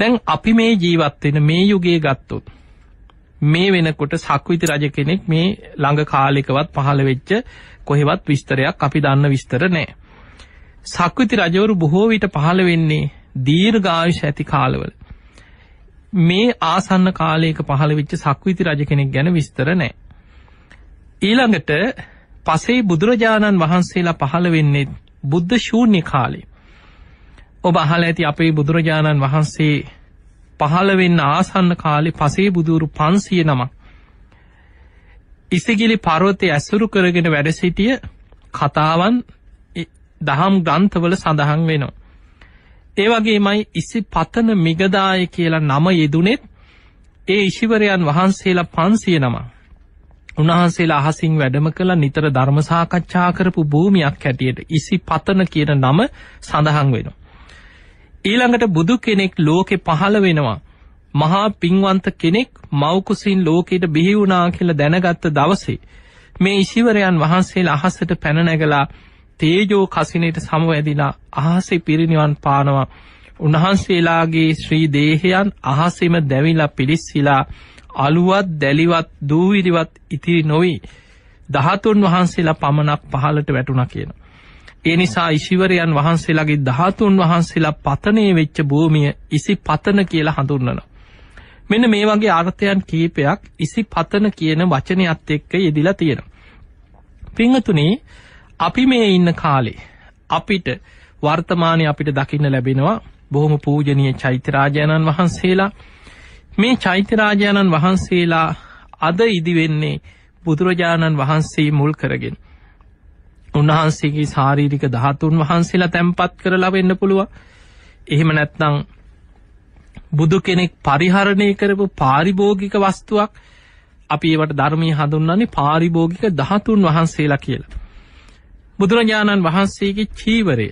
දැන් අපි මේ ජීවත් වෙන මේ යුගයේ ගත්තොත් මේ වෙනකොට සක්විති රජ කෙනෙක් මේ ළඟ කාලෙකවත් පහළ වෙච්ච කොහෙවත් විස්තරයක් අපි දන්න විස්තර නෑ. සක්විති රජවරු බොහෝ විට පහළ වෙන්නේ දීර්ඝායුෂ ඇති කාලවල. මේ ආසන්න කාලයක පහළ වෙච්ච සක්විති රජ කෙනෙක් ගැන විස්තර නෑ. ඊළඟට පසේ බුදුරජාණන් වහන්සේලා පහළ වෙන්නේ බුද්ධ ශූන්‍ය කාලේ. ඔබ අහල ඇති අපේ බුදුරජාණන් වහන්සේ පහළවෙන්න ආසන්න කාලි පසේ බුදුරු පන්සිය නම ඉසිගිලි පරවතය ඇසුරු කරගෙන වැඩසිටිය කතාවන් දහම් ග්‍රන්ථවල සඳහන් වෙනවා. ඒවගේ මයි ඉසි පතන මිගදාය කියලා නම යෙදුනෙත් ඒ ඉශිවරයන් වහන්සේලා පන්සිය නම උන්වහන්සේලා අහසින් වැඩම කළ නිතර ධර්මසාකච්ඡා කරපු භූමයක් හැටියට ඉසි පතන කියන නම සඳහන් වෙනවා. ඊළඟට බුදු කෙනෙක් ලෝකෙ පහළ වෙනවා. මහා පින්වන්ත කෙනෙක් මෞකුසින් ලෝකයට බිහි වුණා කියලා දැනගත්ත දවසේ මේ ඉසිවරයන් වහන්සේලා අහසට පැන නැගලා තේජෝ කසිනේට සමවැදිලා අහසේ පිරිනිවන් පානවා. උන්වහන්සේලාගේ ශ්‍රී දේහයන් අහසෙම දැවිලා පිලිස්සිලා අලුවත් දැලිවත් දූවිරිවත් ඉතිරි නොවී දහතුන් වහන්සේලා පමණක් පහලට වැටුණ කියනවා. ඒ නිසා ඉශිවරයන් වහන්සේලාගේ ධාතුන් වහන්සේලා පතනය වෙච්ච භූමිය ඉසි පතන කියලා හඳුන්නන. මෙන්න මේ වගේ අර්ථයන් කීපයක් ඉසි පතන කියන වචනයත් එක්ක යෙදිලා තියෙන. පිංහතුනේ අපි මේ ඉන්න කාලේ අපිට වර්තමානය අපිට දකින්න ලැබෙනවා බොහොම පූජනීය චෛත්‍යරාජාණන් වහන්සේලා මේ චෛත්‍යරාජාණන් වහන්සේලා අද ඉදිවෙන්නේ බුදුරජාණන් වහන්සේ මුල් කරගෙන. උන්වහන්සේගේ ශාරීරික ධාතුන් වහන්සේලා තැන්පත් කරලා වෙන්න පුළුවන්. එහෙම නැත්නම් බුදු කෙනෙක් පරිහරණය කරපු පාරිභෝගික වස්තුවක් අපි ඒවට ධර්මය හඳුන්න්නේ පාරිභෝගික ධාතුන් වහන්සේලා කියලා. බුදුරජාණන් වහන්සේගේ චීවරය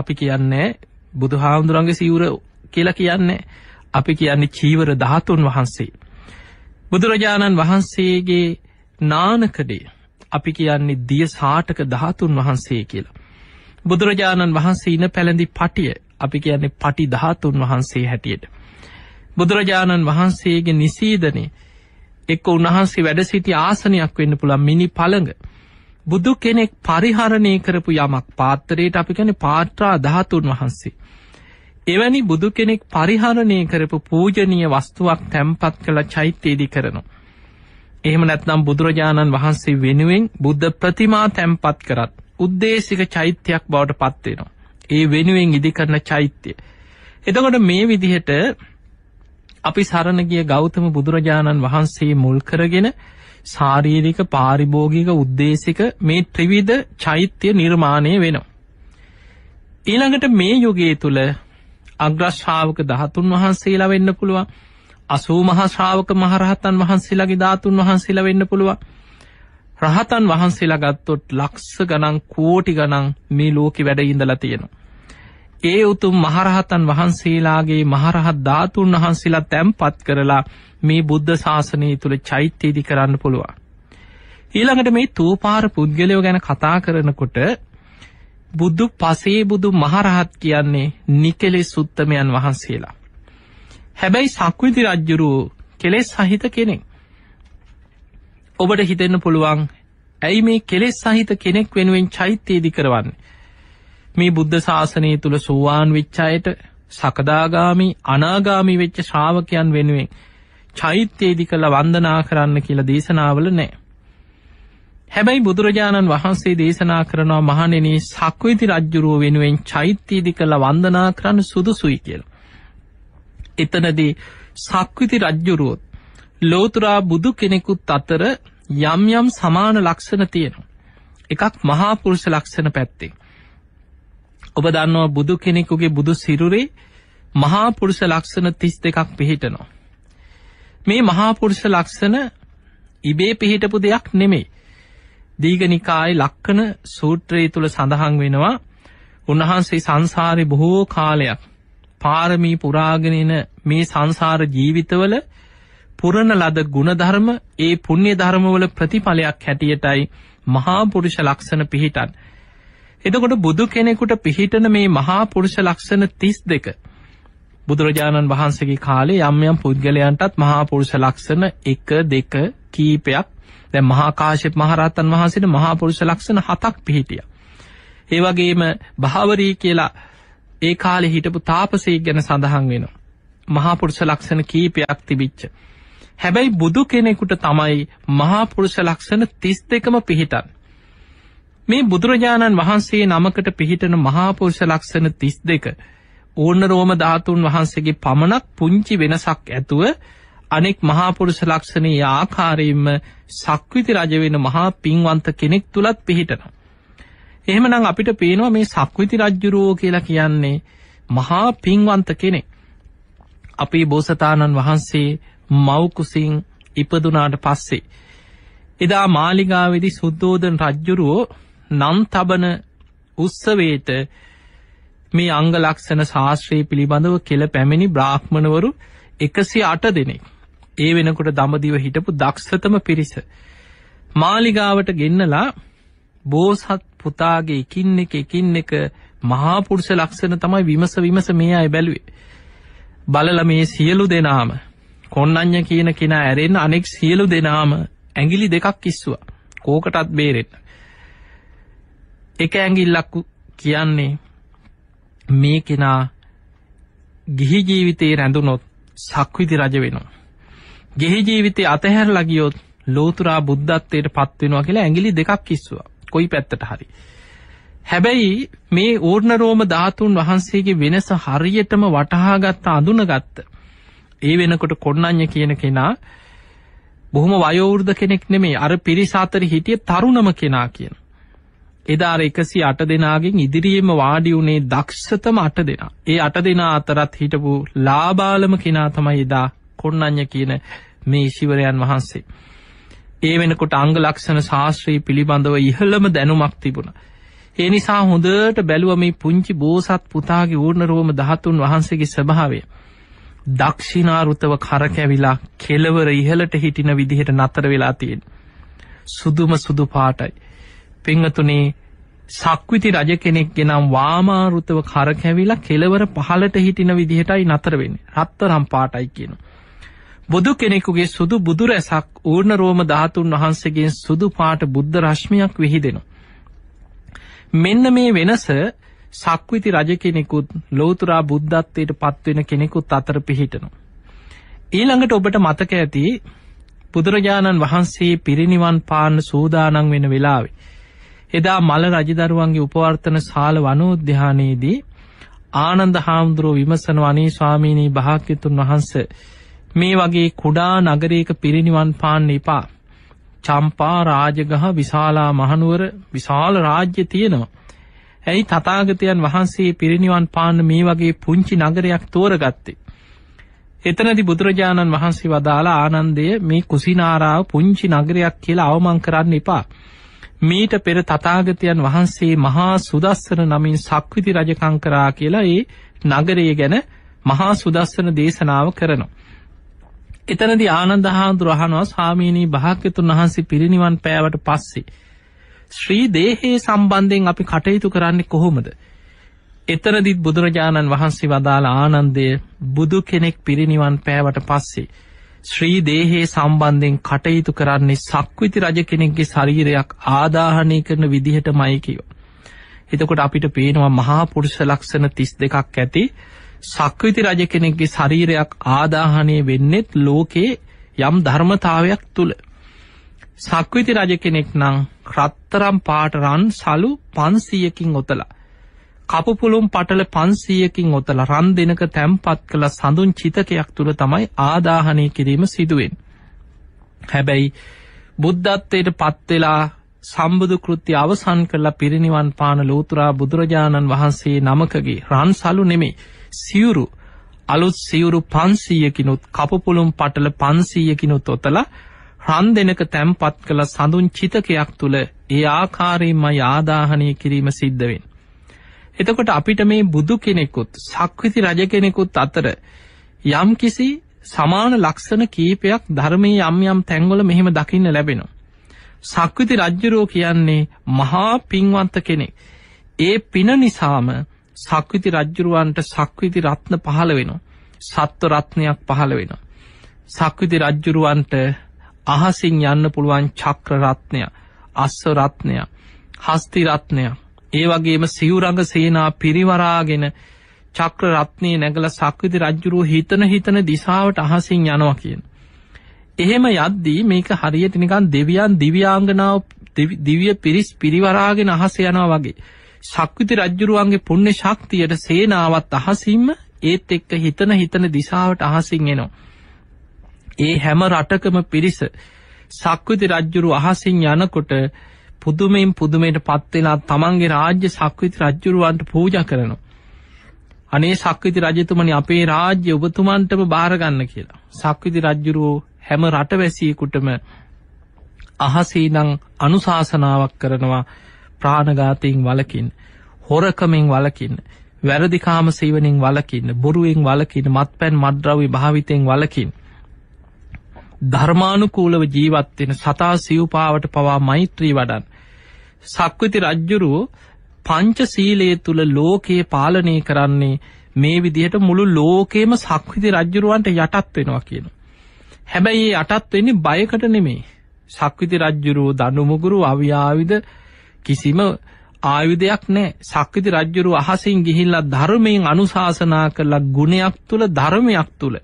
අපි කියන්නේ බුදු හාමුදුරන්ගේ සීවර කියලා කියන්නේ අපි කියන්නේ චීවර ධාතුන් වහන්සේ. බුදුරජාණන් වහන්සේගේ නානකඩේ අපි කියන්නේ දිය සාටක ධාතුන් වහන්සේ කියලා. බුදුරජාණන් වහන්සේ ඉන පැළඳි පටිය අපි කියන්නේ පටි ධාතුන් වහන්සේ හැටියට. බුදුරජාණන් වහන්සේගේ නිසීදනේ එක්ක උන්වහන්සේ වැඩ සිටි ආසනයක් වෙන්න පුළන් මිනි පළඟ. බුදු කෙනෙක් පරිහරණය කරපු යමක් පාත්තරයට අපි කැන පාත්‍රා ධාතුන් වහන්සේ. එවැනි බුදු කෙනෙක් පරිහරණය කරපු පූජනීය වස්තුවක් තැම්පත් කළ චෛත්‍යයේදි කරනවා. එහෙම නැත්නම් බුදුරජාණන් වහන්සේ වෙනුවෙන් බුද්ධ ප්‍රතිමා තැන්පත් කරත් උද්දේශික චෛත්‍යයක් බවට පත්වෙනවා. ඒ වෙනුවෙන් ඉදිකරන චෛත්‍යය. එතකොට මේ විදිහට අපි සරණගිය ගෞතම බුදුරජාණන් වහන්සේ මුල් කරගෙන සාරීරික පාරිභෝගික උද්දේශික මේ ත්‍රිවිධ චෛත්‍යය නිර්මාණය වෙනවා. ඊළඟට මේ යුගයේ තුළ අග්‍රශ්ාවක දහතුන් වහන්සේලා වෙන්න පුළුවන් 80 මහා ශ්‍රාවක මහරහතන් වහන්සේලාගේ ධාතුන් වහන්සේලා වෙන්න පුළුවන්. රහතන් වහන්සේලා ගත්තොත් ලක්ෂ ගණන් කෝටි ගණන් මේ ලෝකෙ වැඩ ඉඳලා තියෙනවා. ඒ උතුම් මහරහතන් වහන්සේලාගේ මහරහත් ධාතුන් වහන්සේලා තැම්පත් කරලා මේ බුද්ධ ශාසනය තුළ චෛත්‍ය ඉදි කරන්න පුළුවන්. ඊළඟට මේ තෝපාර පුද්ගලයෝ ගැන කතා කරනකොට බුදු පසේ බුදු මහරහත් කියන්නේ නිකලෙස් උත්තමයන් වහන්සේලා. හැබැයි සක්විති රජ්ජුරු කෙලෙස් සහිත කෙනෙක්. ඔබට හිතෙන්න පුළුවන් ඇයි මේ කෙලෙස් සහිත කෙනෙක් වෙනුවෙන් චෛත්‍යයේදි කරවන්න. මේ බුද්ධ ශාසනය තුළ සෝවාන් විච්චායට සකදාගාමී අනාගාමි වෙච්ච ශ්‍රාවකයන් වෙනුවෙන් චෛත්‍යයේදි කළ වන්දනා කරන්න කියලා දේශනාවල නෑ. හැබැයි බුදුරජාණන් වහන්සේ දේශනා කරනවා මහනෙන සක්විති රජ්ජුරුව වෙනුවෙන් චෛත්‍යයේදි කළ වන්දනා කරන්න සුදුසුයි කියලා. එතනදී සක්විති රජ්ජුරුවොත් ලෝතුරා බුදු කෙනෙකුත් අතර යම් යම් සමාන ලක්ෂණ තියෙනවා. එකක් මහාපුරුෂ ලක්ෂණ පැත්තේ. ඔබ දන්නවා බුදු කෙනෙකුගේ බුදු සිරුරේ මහාපුරුෂ ලක්ෂණ තිස් දෙකක් පිහිටනවා. මේ මහාපුරුෂ ලක්ෂණ ඉබේ පිහිටපු දෙයක් නෙමෙයි. දීගනිකායි ලක්කන සූත්‍රයේ තුළ සඳහන් වෙනවා උන්වහන්සේ සංසාරය බොහෝ කාලයක් පාරමී පුරාගෙනන මේ සංසාර ජීවිතවල පුරණ ලද ගුණධර්ම ඒ පුණ්‍ය ධර්මවල ප්‍රතිඵලයක් හැටියටයි මහා පුරුෂ ලක්ෂණ පිහිටන්. එතකොට බුදු කෙනෙකුට පිහිටන මේ මහා පුරුෂ ලක්ෂණ 32 බුදුරජාණන් වහන්සේගේ කාලේ යම් යම් පුද්ගලයන්ටත් මහා පුරුෂ ලක්ෂණ 1 2 කීපයක් දැන් මහා කාශ්‍යප මහ රහතන් වහන්සේට මහා පුරුෂ ලක්ෂණ 7ක් පිහිටියා. ඒ වගේම භාවරී කියලා ඒ කාලේ හිටපු තාපසයෙක් ගැන සඳහන් වෙනවා. මහා පුරුෂ ලක්ෂණ කීපයක් තිබිච්ච. හැබැයි බුදු කෙනෙකුට තමයි මහා පුරුෂ ලක්ෂණ 32ම පිහිටන්. මේ බුදුරජාණන් වහන්සේ නමකට පිහිටන මහා පුරුෂ ලක්ෂණ 32 ඕන්න රෝම ධාතුන් වහන්සේගේ පමණක් පුංචි වෙනසක් ඇතුව අනෙක් මහා පුරුෂ ලක්ෂණයේ ආකාරයෙන්ම සක්විති රජ වෙන මහා පින්වන්ත කෙනෙක් තුලත් පිහිටනවා. එහෙමනම් අපිට පේනවා මේ සක්විති රජ්ජුරුවෝ කියලා කියන්නේ මහා පින්වන්ත කෙනෙක්. අපේ බෝසතාණන් වහන්සේ මවකුසින් ඉපදුනාට පස්සේ. එදා මාලිගාවෙදි සුද්දෝදන රජ්ජුරුවෝ නම් තබන උත්සවේට මේ අංගලක්ෂණ ශාස්ත්‍රයේ පිළිබඳව කෙල පැමිණි බ්‍රාහ්මණවරු එකසි අට දෙනෙක්. ඒ වෙනකොට දමදිව හිටපු දක්ෂතම පිරිස. මාලිගාවට ගෙන්නලා බෝසත් පුතාගේ එකින් එක එකින් එක මහාපුරුෂ ලක්ෂණ තමයි විමස විමස මේ අය බැලුවේ. බලල මේ සියලු දෙනාම කොන්නං්ඥ කියන කෙනා ඇරෙන් අනෙක් සියලු දෙනාම ඇගිලි දෙකක් කිස්සවා කෝකටත් බේරෙන් එක ඇගිල්ලක්කු කියන්නේ මේ කෙනා ගිහි ජීවිතයේ රැඳුනොත් සක්විති රජ වෙනවා. ගෙහි ජීවිතය අතහැර ලගියොත් ලෝතුරා බුද්ධත්වයට පත්වෙනවා කියලා ඇගිලි දෙකක් කිස්සවා කොයි පැත්තට හරි. හැබැයි මේ ඌර්ණරෝම ධාතුන් වහන්සේගේ වෙනස හරියටම වටහාගත්ත අඳුනගත්ත. ඒ වෙනකොට කොන්නඤ්ඤ කියන කෙනා බොහොම වයෝවෘද්ධ කෙනෙක් නෙමේ අර පිරිස අතර හිටිය තරුණම කෙනා කියන. එදා 108 දෙනාගෙන් ඉදිරියේම වාඩි වුණේ දක්ෂතම 8 දෙනා. ඒ 8 දෙනා අතරත් හිටපු ලාබාලම කෙනා තමයි එදා කොන්නඤ්ඤ කියන මේ ඊශ්වරයන් වහන්සේ. ඒ වෙනකොට අංග ලක්ෂණ ශාස්ත්‍රී පිළිබඳව ඉහළම දැනුමක් තිබුණා. ඒ නිසා හොඳට බැලුව මේ පුංචි බෝසත් පුතාගේ ඌර්ණ රෝම ධාතුන් වහන්සේගේ ස්වභාවය. දක්ෂිනාරුතව කරකැවිලා කෙලවර ඉහලට හිටින විදිහට නතර වෙලා තියෙන්. සුදුම සුදු පාටයි. පංහතුනේ සක්විති රජ කෙනෙක් ගෙනම් වාමාරුතව කරකැවිලා කෙලවර පහලට හිටින විදිහටයි නතරවෙන්න රත්තරම් පාටයි කියන. බුදු කෙනෙකුගේ සුදු බුදුරැසක් ඌර්ණ රෝම ධාතුන් වහන්සේගේ සුදු පාට බුද්ධ රශ්මියක් විහිදෙනවා. මෙන්න මේ වෙනස සක්විති රජ කෙනෙකුත් ලෝතුරා බුද්ධත්වයට පත්වෙන කෙනෙකුත් අතර පිහිටනු. ඊළඟට ඔබට මතක ඇති බුදුරජාණන් වහන්සේ පිරිනිවන් පාන්න සූදානං වෙන වෙලාවේ. එදා මල රජදරුවන්ගේ උපවර්තන සාල වනෝද්‍යානයේදී ආනන්ද හාමුදුරුව විමසන වනී ස්වාමීණී භාක්‍යතුන් වහන්ස මේ වගේ කුඩා නගරයක පිරිනිවන් පාන්න එපා චම්පා රාජගහ විශාලා මහනුවර විශාල රාජ්‍ය තියෙනවා. ඇයි තථාගතයන් වහන්සේ පිරිනිවන් පාන්න මේ වගේ පුංචි නගරයක් තෝරගත්තේ? එතනදි බුදුරජාණන් වහන්සේ වදාලා ආනන්දය මේ කුසිනාරාව පුංචි නගරයක් කියලා අවමන් කරන්න එපා. මීට පෙර තථාගතයන් වහන්සේ මහා සුදස්සන නමින් සක්විති රජකම් කරා කියලා ඒ නගරය ගැන මහා සුදස්සන දේශනාව කරනවා. එතනදී ආනන්ද හාමුදුර අහනවා ස්වාමීනී භාග්‍යතුන් වහන්සේ පිරිනිවන් පෑවට පස්සේ ශ්‍රී දේහයේ සම්බන්ධයෙන් අපි කටයුතු කරන්නේ කොහොමද? එතනදිත් බුදුරජාණන් වහන්සේ වදාළ ආනන්දය බුදු කෙනෙක් පිරිනිවන් පෑවට පස්සේ ශ්‍රී දේහයේ සම්බන්ධයෙන් කටයුතු කරන්නේ සක්විති රජ කෙනෙක්ගේ ශරීරයක් ආදාහනය කරන විදිහටමයි කියව. එතකොට අපිට පේනවා මහා පුරුෂ ලක්ෂණ 32ක් ඇති සක්විති රජ කෙනෙක්ගේ ශරීරයක් ආදාහනය වෙන්නෙත් ලෝකයේ යම් ධර්මතාවයක් තුළ. සක්විති රජ කෙනෙක් නං රත්තරම් පාටරන් සලු පන්සීයකින් ඔතලා. කපුපුළුම් පටල පන්සීයකින් ඔතල රන් දෙනක තැම්පත් කළ සඳුන් චිතකයක් තුළ තමයි ආදාහනය කිරීම සිදුවෙන්. හැබැයි බුද්ධත්වයට පත්වෙලා සම්බුදු කෘති අවසන් කරලා පිරිනිවන් පාන ලෝතුරා බුදුරජාණන් වහන්සේ නමකගේ රන් සලු නෙමේ සිවුරු අලුත් සිවුරු පන්සීයකිනුත් කපපුළුම් පටල පන්සීයකිනුත් ඔොතල රන් දෙනක තැම්පත් කළ සඳුන් චිතකයක් තුළ ඒ ආකාරයෙන්මයි ආදාහනය කිරීම සිද්ධවෙන්. එතකොට අපිට මේ බුදු කෙනෙකුත් සක්විති රජ කෙනෙකුත් අතර යම් කිසි සමාන ලක්ෂණ කීපයක් ධර්මය යම් යම් තැංගොල මෙහෙම දකින්න ලැබෙනවා. සක්විති රජ්ජුරෝ කියන්නේ මහා පින්වන්ත කෙනෙක්. ඒ පින නිසාම සක්විති රජ්ජුරුවන්ට සක්විති රත්න පහළ වෙනවා. සත්ව රත්නයක් පහළ වෙනවා. සක්විති රජ්ජුරුවන්ට අහසින් යන්න පුළුවන් චක්‍ර රත්නය, අස්ව රත්නය, හස්ති රත්නය. ඒ වගේම සිවුරඟ සේනා පිරිවරාගෙන චක්‍ර රත්නයේ නැගලා සක්විති රජ්ජුරුව හිතන හිතන දිසාවට අහසින් යනවා කියන. එහෙම යද්දී මේක හරියට නිකන් දෙවියන් දිව්‍යාංගනාව දිවිය පිරිස් පිරිවරාගෙන අහස යනවා වගේ. ශක්විති රජ්ජුරුවන්ගේ පුුණ්‍ය ශක්තියට සේනාවත් අහසින්ම ඒත් එක්ක හිතන හිතන දිසාාවට අහසින් එනවා. ඒ හැම රටකම පිරිස සක්විති රජ්ජුරු අහසින් යනකොට පුදුමෙන් පුදුමයට පත්වෙලා තමන්ගේ රාජ්‍ය සක්විති රජ්ජුරුවන්ට පූජ කරනවා. අනේ සක්විති රජතුමනි අපේ රාජ්‍ය ඔබතුමන්ටම භාරගන්න කියලා. සක්විති රජ්ජුරුවෝ හැම රටවැසියකුටම අහසේනං අනුශාසනාවක් කරනවා ප්‍රාණඝාතයෙන් වලකින් හොරකමින් වලකින් වැරදිකාම සීවනින් වලකින්න බොරුවෙන් වලකින්න මත්පැන් මද්‍රවී භාවිතයෙන් වලකින් ධර්මානුකූලව ජීවත්වෙන සතා සිව්පාවට පවා මෛත්‍රී වඩන් සක්විති රජ්ජුරුව පංච සීලයේ තුළ ලෝකයේ පාලනය කරන්නේ මේ විදිහට මුළු ලෝකේම සක්විති රජ්ජුරුවන්ට යටත් වෙනවා කියන. හැබැයි ඒ අටත් වෙන්නේ බයකට නෙමේ සක්විති රජ්ජුරුවෝ දනුමුගුරු අව්‍යාවිද කිසිම ආයුධයක් නෑ සක්විති රජ්ජුරු අහසින් ගිහිල්ලා ධර්මයෙන් අනුශාසනා කරලා ගුණයක් තුළ ධර්මයක් තුළ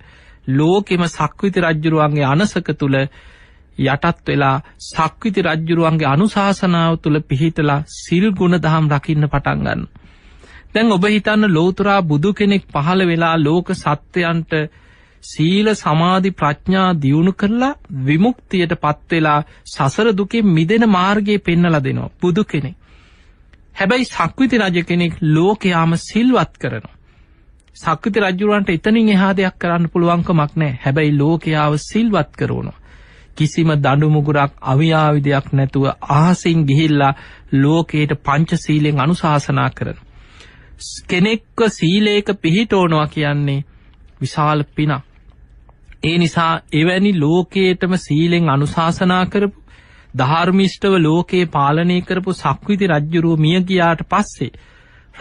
ලෝකෙම සක්විති රජ්ජුරුවන්ගේ අනසක තුළ යටත් වෙලා සක්විති රජ්ජුරුවන්ගේ අනුශාසනාව තුළ පිහිටලා සිල් ගුණ දහම් රකින්න පටන්ගන්න. දැන් ඔබ හිතන්න ලෝතුරා බුදු කෙනෙක් පහළ වෙලා ලෝක සත්‍යයන්ට සීල සමාධි ප්‍රඥා දියුණු කරලා විමුක්තියට පත්වෙලා සසර දුකෙන් මිදෙන මාර්ගයේ පෙන්නලා දෙනවා බුදු කෙනෙක්. හැබැයි සක්විති රජ කෙනෙක් ලෝකයාම සිල්වත් කරනවා. සක්විති රජුරන්ට එතනින් එහා දෙයක් කරන්න පුළුවන්කමක් නෑ හැබැයි ලෝකයාව සිල්වත් කරනවා. කිසිම දඩුමුගුරක් අවියාවිදයක් නැතුව ආසින් ගිහිල්ලා ලෝකයට පංචසීලෙන් අනුශාසනා කරන. කෙනෙක්ව සීලේක පිහිටෝනවා කියන්නේ විශාල පිනක්. ඒ නිසා එවැනි ලෝකයටම සීලෙන් අනුශාසනා කරපු ධාර්මිෂ්ටව ලෝකයේ පාලනය කරපු සක්විති රජ්ජුරුව මිය ගියාට පස්සේ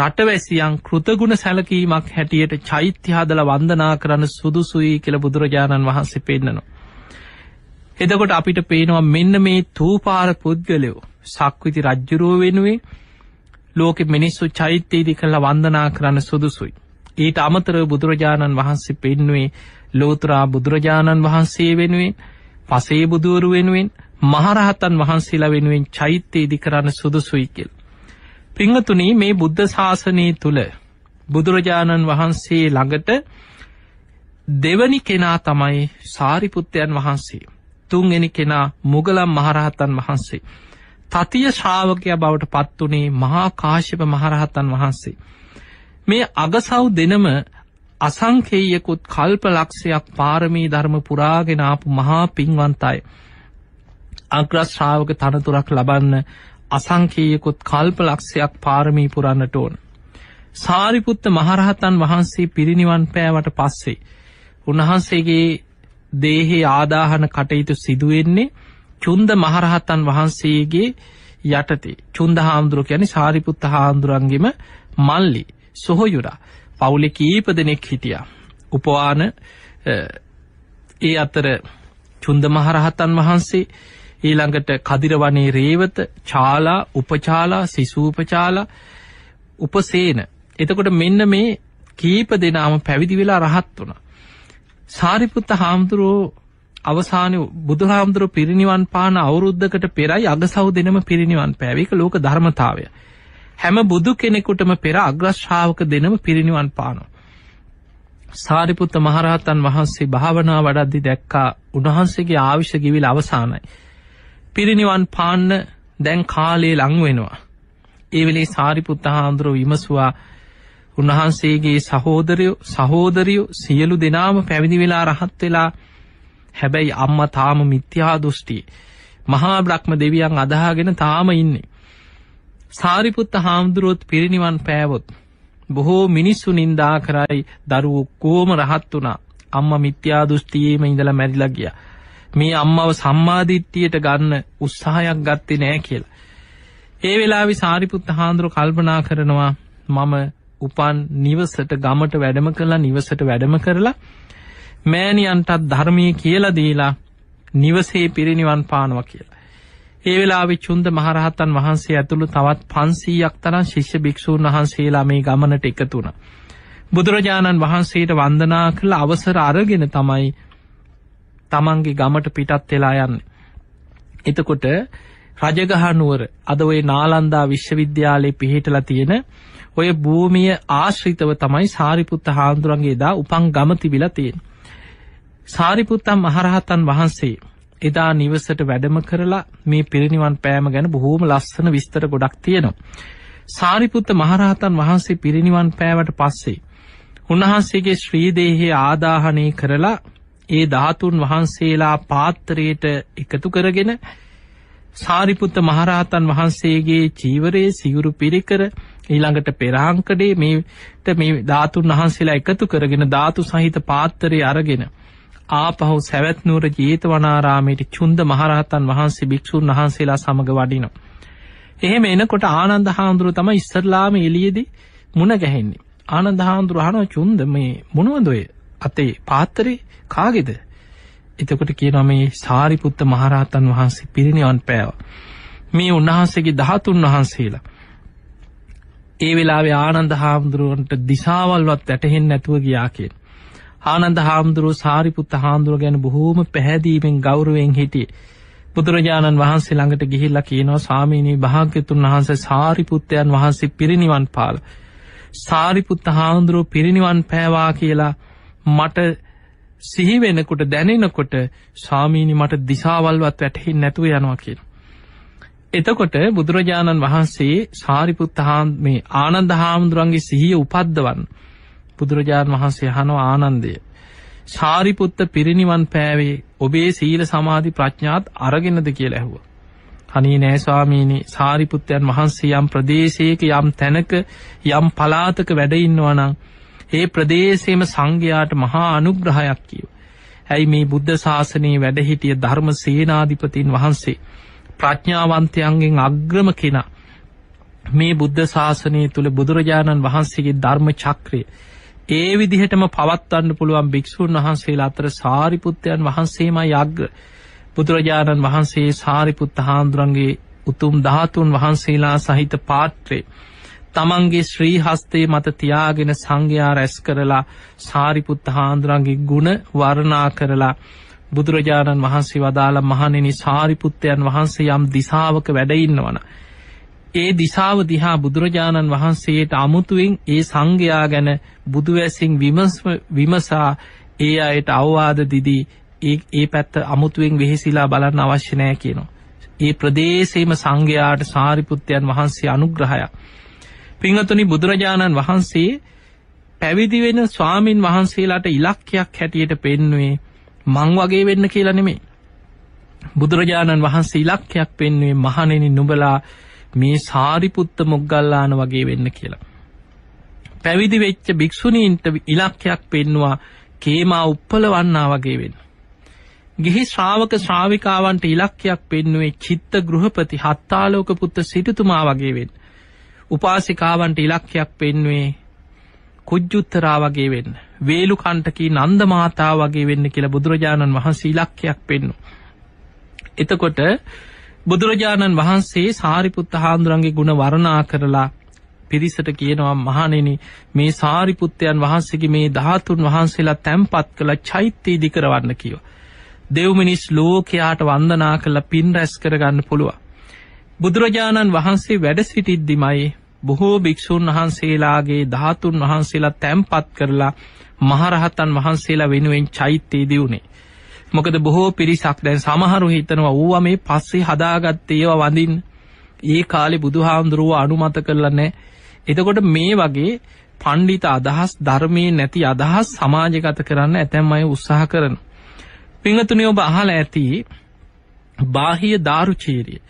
රටවැසියන් කෘතගුණ සැලකීමක් හැටියට චෛත්‍ය හදල වන්දනා කරන සුදුසුයි කියල බුදුරජාණන් වහන්සේ පෙන්න්නනවා. එදකොට අපිට පේනවා මෙන්න මේ තූපාර පුද්ගලයෝ සක්විති රජ්ජුරුව වෙනුවේ ලෝක මිනිස්සු චෛත්‍යයේදි කළ වන්දනා කරන්න සුදුසුයි. ඊට අමතර බුදුරජාණන් වහන්සේ පෙන්නුවේ ලෝතුරා බුදුරජාණන් වහන්සේ වෙනුවෙන් පසේ බුදුවරු වෙනුවෙන් මහරහතන් වහන්සේලා වෙනුවෙන් චෛත්‍ය ඉදි කරන්න සුදුසුයි කියල්. පිංහතුනී මේ බුද්ධ ශාසනය තුළ බුදුරජාණන් වහන්සේ ළඟට දෙවනි කෙනා තමයි සාරිපුත්තයන් වහන්සේ. තුන්ගෙන කෙනා මුගලම් මහරහතන් වහන්සේ. තතිය ශ්‍රාවකයා බවට පත්වනේ මහා කාශ්‍යප මහරහතන් වහන්සේ. මේ අගසව් දෙනම අසංකේයකුත් කල්පලක්ෂයක් පාරමී ධර්ම පුරාගෙන ආපු මහා පින්වන්ත අය. අග්‍රශ්‍රාවක තනතුරක් ලබන්න අසංකේයකුත් කල්පලක්ෂයක් පාරමී පුරන්නට ඕන. සාරිපුත්ත මහරහතන් වහන්සේ පිරිනිවන් පෑවට පස්සේ. උන්වහන්සේගේ දේහේ ආදාහන කටයුතු සිදුවෙන්නේ චුන්ද මහරහතන් වහන්සේගේ යටතේ චුන්ද හාමුදුරුව යනි සාරිපුත්ත හාමුදුරන්ගෙම මල්ලි සොහොයුරා පවුලෙ කීප දෙනෙක් හිටියා. උපවාන ඒ අතර චුන්ද මහරහතන් වහන්සේ ඊළඟට කදිරවනේ රේවත චාලා උපචාලා සිසූපචාලා උපසේන එතකොට මෙන්න මේ කීප දෙනාම පැවිදි වෙලා රහත් වුණ. සාරිපුත්ත හාමුදුරුවෝ අවසාන බුදුහාමුදුරුව පිරිනිවන් පාන අවුරුද්ධකට පෙරයි අගසව් දෙනම පිරිනිවන් පැවික ලෝක ධර්මතාවය. හැම බුදු කෙනෙකුටම පෙර අග්‍රශ්ාවක දෙනම පිරිනිවන් පානවා. සාරිපුත්ත මහරහතන් වහන්සේ භාවනා වඩද්දි දැක්කා උන්වහන්සේගේ ආවිශ්‍ය ගිවිල් අවසානයි. පිරිනිවන් පාන්න දැන් කාලයේ ලංවෙනවා. ඒවෙලේ සාරිපුත්ත හාන්දුරුව විමසවා උන්වහන්සේගේ සහෝදරයෝ සහෝදරියෝ සියලු දෙනාම පැවිදි වෙලා රහත් වෙලා හැබැයි අම්ම තාම මිත්‍යා දෘෂ්ටි මහා බ්‍රහ්ම දෙවියන් අදහාගෙන තාම ඉන්නේ. සාරිපුත්ත හාමුදුරුවොත් පිරිනිවන් පෑවොත් බොහෝ මිනිස්සු නින්දා කරයි දරුවෝ කෝම රහත් වුණා අම්ම මිත්‍යා දෘෂ්ටියේම ඉඳලා මැරිලා ගියා මේ අම්මව සම්මාදිට්ඨියට ගන්න උත්සාහයක් ගත්තේ නෑ කියලා. ඒ වෙලාවේ සාරිපුත්ත හාමුදුරුව කල්පනා කරනවා මම උපන් නිවසට ගමට වැඩම කළා නිවසට වැඩම කරලා මෑණියන්ටත් ධර්මයේ කියලා දීලා නිවසේ පිරිනිවන් පානවා කියලා. ඒ වෙලාවේ චුන්ද මහරහතන් වහන්සේ ඇතුළු තවත් 500ක් තරම් ශිෂ්‍ය භික්ෂූන් වහන්සේලා මේ ගමනට එකතු වුණා. බුදුරජාණන් වහන්සේට වන්දනා කළ අවසර අරගෙන තමයි තමන්ගේ ගමට පිටත් වෙලා යන්නේ. එතකොට රජගහ නුවර අද ওই නාලන්දා විශ්වවිද්‍යාලයේ පිහිටලා තියෙන ඔය භූමිය ආශ්‍රිතව තමයි සාරිපුත්ත හාමුදුරන්ගේ දා උපන් ගම තිබිලා තියෙන්නේ. සාරිපුත්තම් මහරහතන් වහන්සේ එදා නිවසට වැඩම කරලා මේ පිරිනිවන් පෑම ගැන බොහෝම ලස්සන විස්තර ගොඩක් තියෙනවා. සාරිපුත්ත මහරහතන් වහන්සේ පිරිනිවන් පෑවට පස්සේ උන්වහන්සේගේ ශ්‍රීදේහය ආදාහනය කරලා ඒ ධාතුන් වහන්සේලා පාත්තරයට එකතු කරගෙන සාරිපුත්ත මහරහතන් වහන්සේගේ චීවරයේ සිගුරු පිරිකර ඊළඟට පෙරහංකඩේ මේට මේ ධාතුන් වහන්සේලා එකතු කරගෙන ධාතු සහිත පාත්තරය අරගෙන ආපහු සැවැත්නුවර ජේතවනාරාමයට චුන්ද මහරහතන් වහන්සේ භික්‍ෂූන් වහන්සේලා සමඟ වඩිනවා. එහෙම එනකොට ආනන්ද හාමුදුරුව තම ඉස්සරලාම එලියේදී මුණ ගැහෙන්නේ. ආනන්ද හාමුදුරුවහන චුන්ද මේ මොනුවදොය අතේ පාත්තරේ කාගෙද. එතකොට කියනම මේ සාරිපුත්ත මහරහතන් වහන්සේ පිරිනිවන් පෑව. මේ උන්වහන්සේගේ දහතුන් වහන්සේලා. ඒ වෙලාවේ ආනන්ද හාමුදුරුවන්ට දිසාවල්වත් ඇටහෙන් නැතුව ගියා කියෙන්. ආනන්ද හාමුදුරුව සාරිපුත්ත හාමුදුරුව ගැන බොහෝම පැහැදීමෙන් ගෞරවයෙන් හිටියේ. බුදුරජාණන් වහන්සේ ළඟට ගිහිල්ලා කියනවා ස්වාමීනී භාග්‍යතුන් වහන්සේ සාරිපුත්තයන් වහන්සේ පිරිනිවන් පාල. සාරිපුත්ත හාමුදුරුව පිරිනිවන් පෑවා කියලා මට සිහි වෙනකොට දැනෙනකොට ස්වාමීනි මට දිසාවල්වත් වැටහෙන්නේ නැතුව යනවා කියලා. එතකොට බුදුරජාණන් වහන්සේ සාරිපුත්ත හාම් මේ ආනන්ද හාමුදුරන්ගේ සිහිය උපද්දවන්න බුදුරජාණන් වහන්සේ අහනවා ආනන්දය. සාරිපුත්ත පිරිණිවන් පෑවේ ඔබේ සීල සමාධි ප්‍රඥාත් අරගෙනද කියලා ඇහුවා. අනේ නෑ ස්වාමීනි සාරිපුත්තයන් වහන්සේ යම් ප්‍රදේශයක යම් තැනක යම් පලාතක වැඩ ඉන්නවා නම් ඒ ප්‍රදේශයේම සංඝයාට මහා අනුග්‍රහයක් කියව. ඇයි මේ බුද්ධ ශාසනයේ වැඩ හිටිය ධර්ම සේනාධිපතින් වහන්සේ ප්‍රඥාවන්තයන්ගෙන් අග්‍රම කෙනා මේ බුද්ධ ශාසනය තුළ බුදුරජාණන් වහන්සේගේ ධර්ම චක්‍රය ඒ විදිහටම පවත්වන්න පුළුවන් භික්‍ෂූන් වහන්සේලා අතර සාරිපුත්තයන් වහන්සේමයි අග්‍ර බුදුරජාණන් වහන්සේ සාරිපුත්ත හාන්දුරන්ගේ උතුම් ධාතුන් වහන්සේලා සහිත පාත්‍රේ. තමන්ගේ ශ්‍රී හස්තේ මත තියාගෙන සංඝයා රැස් කරලා සාරිපුත්ත හාන්දුරන්ගේ ගුණ වර්ණා කරලා බුදුරජාණන් වහන්සේ වදාළ මහණෙනි සාරිපුත්තයන් වහන්සේ යම් දිසාවක වැඩඉන්නවන. ඒ දිශාව දිහා බුදුරජාණන් වහන්සේට අමුතුවෙන් ඒ සංඝයා ගැන බුදුවැසින් විමසා ඒ අයට අවවාද දිදී ඒ ඒ පැත්ත අමුතුවෙන් වෙහෙසිලා බලන්න අවශ්‍ය නෑ කියනවා. ඒ ප්‍රදේශයේම සංඝයාට සාරිපුත්තයන් වහන්සේ අනුග්‍රහයක්. පින්වතුනි බුදුරජාණන් වහන්සේ පැවිදි වෙන ස්වාමින් වහන්සේලාට ඉලක්කයක් හැටියට පෙන්වුවේ මං වගේ වෙන්න කියලා නෙමෙයි. බුදුරජාණන් වහන්සේ ඉලක්කයක් පෙන්වුවේ මහණෙනි නුඹලා මේ සාරිපුත්ත මොග්ගල්ලාන වගේ වෙන්න කියලා. පැවිදි වෙච්ච භික්‍ෂුණීන්ට ඉලක්කයක් පෙන්වා කේමා උප්පලවන්නා වගේ වෙන්න. ගිහි ශ්‍රාවක ශ්‍රාවිකාවන්ට ඉලක්කයක් පෙන්නුවේ චිත්ත ගෘහපති හත්තාලෝක පුත්ත සිටතුමා වගේ වෙන්න. උපාසිකාවන්ට ඉලක්කයක් පෙන්වේ කුජ්ජුත්තරා වගේ වෙන්න. වේලු කණ්ටකී නන්ද මාතා වගේ වෙන්න කියලා බුදුරජාණන් වහන්සේ ඉලක්කයක් පෙන්නු. එතකොට බුදුරජාණන් වහන්සේ සාරිපුත්ත හාමුදුරන්ගේ ගුණ වර්ණා කරලා පිරිසට කියනවා මහණෙනි මේ සාරිපුත්තයන් වහන්සේගේ මේ ධාතුන් වහන්සේලා තැම්පත් කළ චෛත්‍යය ඉදි කරවන්න කියව. දෙව් මිනිස් ලෝකයාට වන්දනා කළ පින් රැස් කරගන්න පුළුවන්. බුදුරජාණන් වහන්සේ වැඩ සිටිද්දිමයි බොහෝ භික්‍ෂූන් වහන්සේලාගේ ධාතුන් වහන්සේලා තැම්පත් කරලා මහරහතන් වහන්සේලා වෙනුවෙන් චෛත්‍යයේදී වුණේ. මොකද බොහෝ පිරිසක් දැන් සමහරු හිතනවා ඌවා මේ පස්සේ හදාගත්ත ඒවා වඳින් ඒ කාලෙ බුදුහාමුදුරුව අනුමත කරලා නෑ එතකොට මේ වගේ පණ්ඩිත අදහස් ධර්මයේ නැති අදහස් සමාජගත කරන්න ඇතැම් අය උත්සාහ කරන පිංහතුනි ඔබ අහල ඇති බාහිය දාරුචීරිය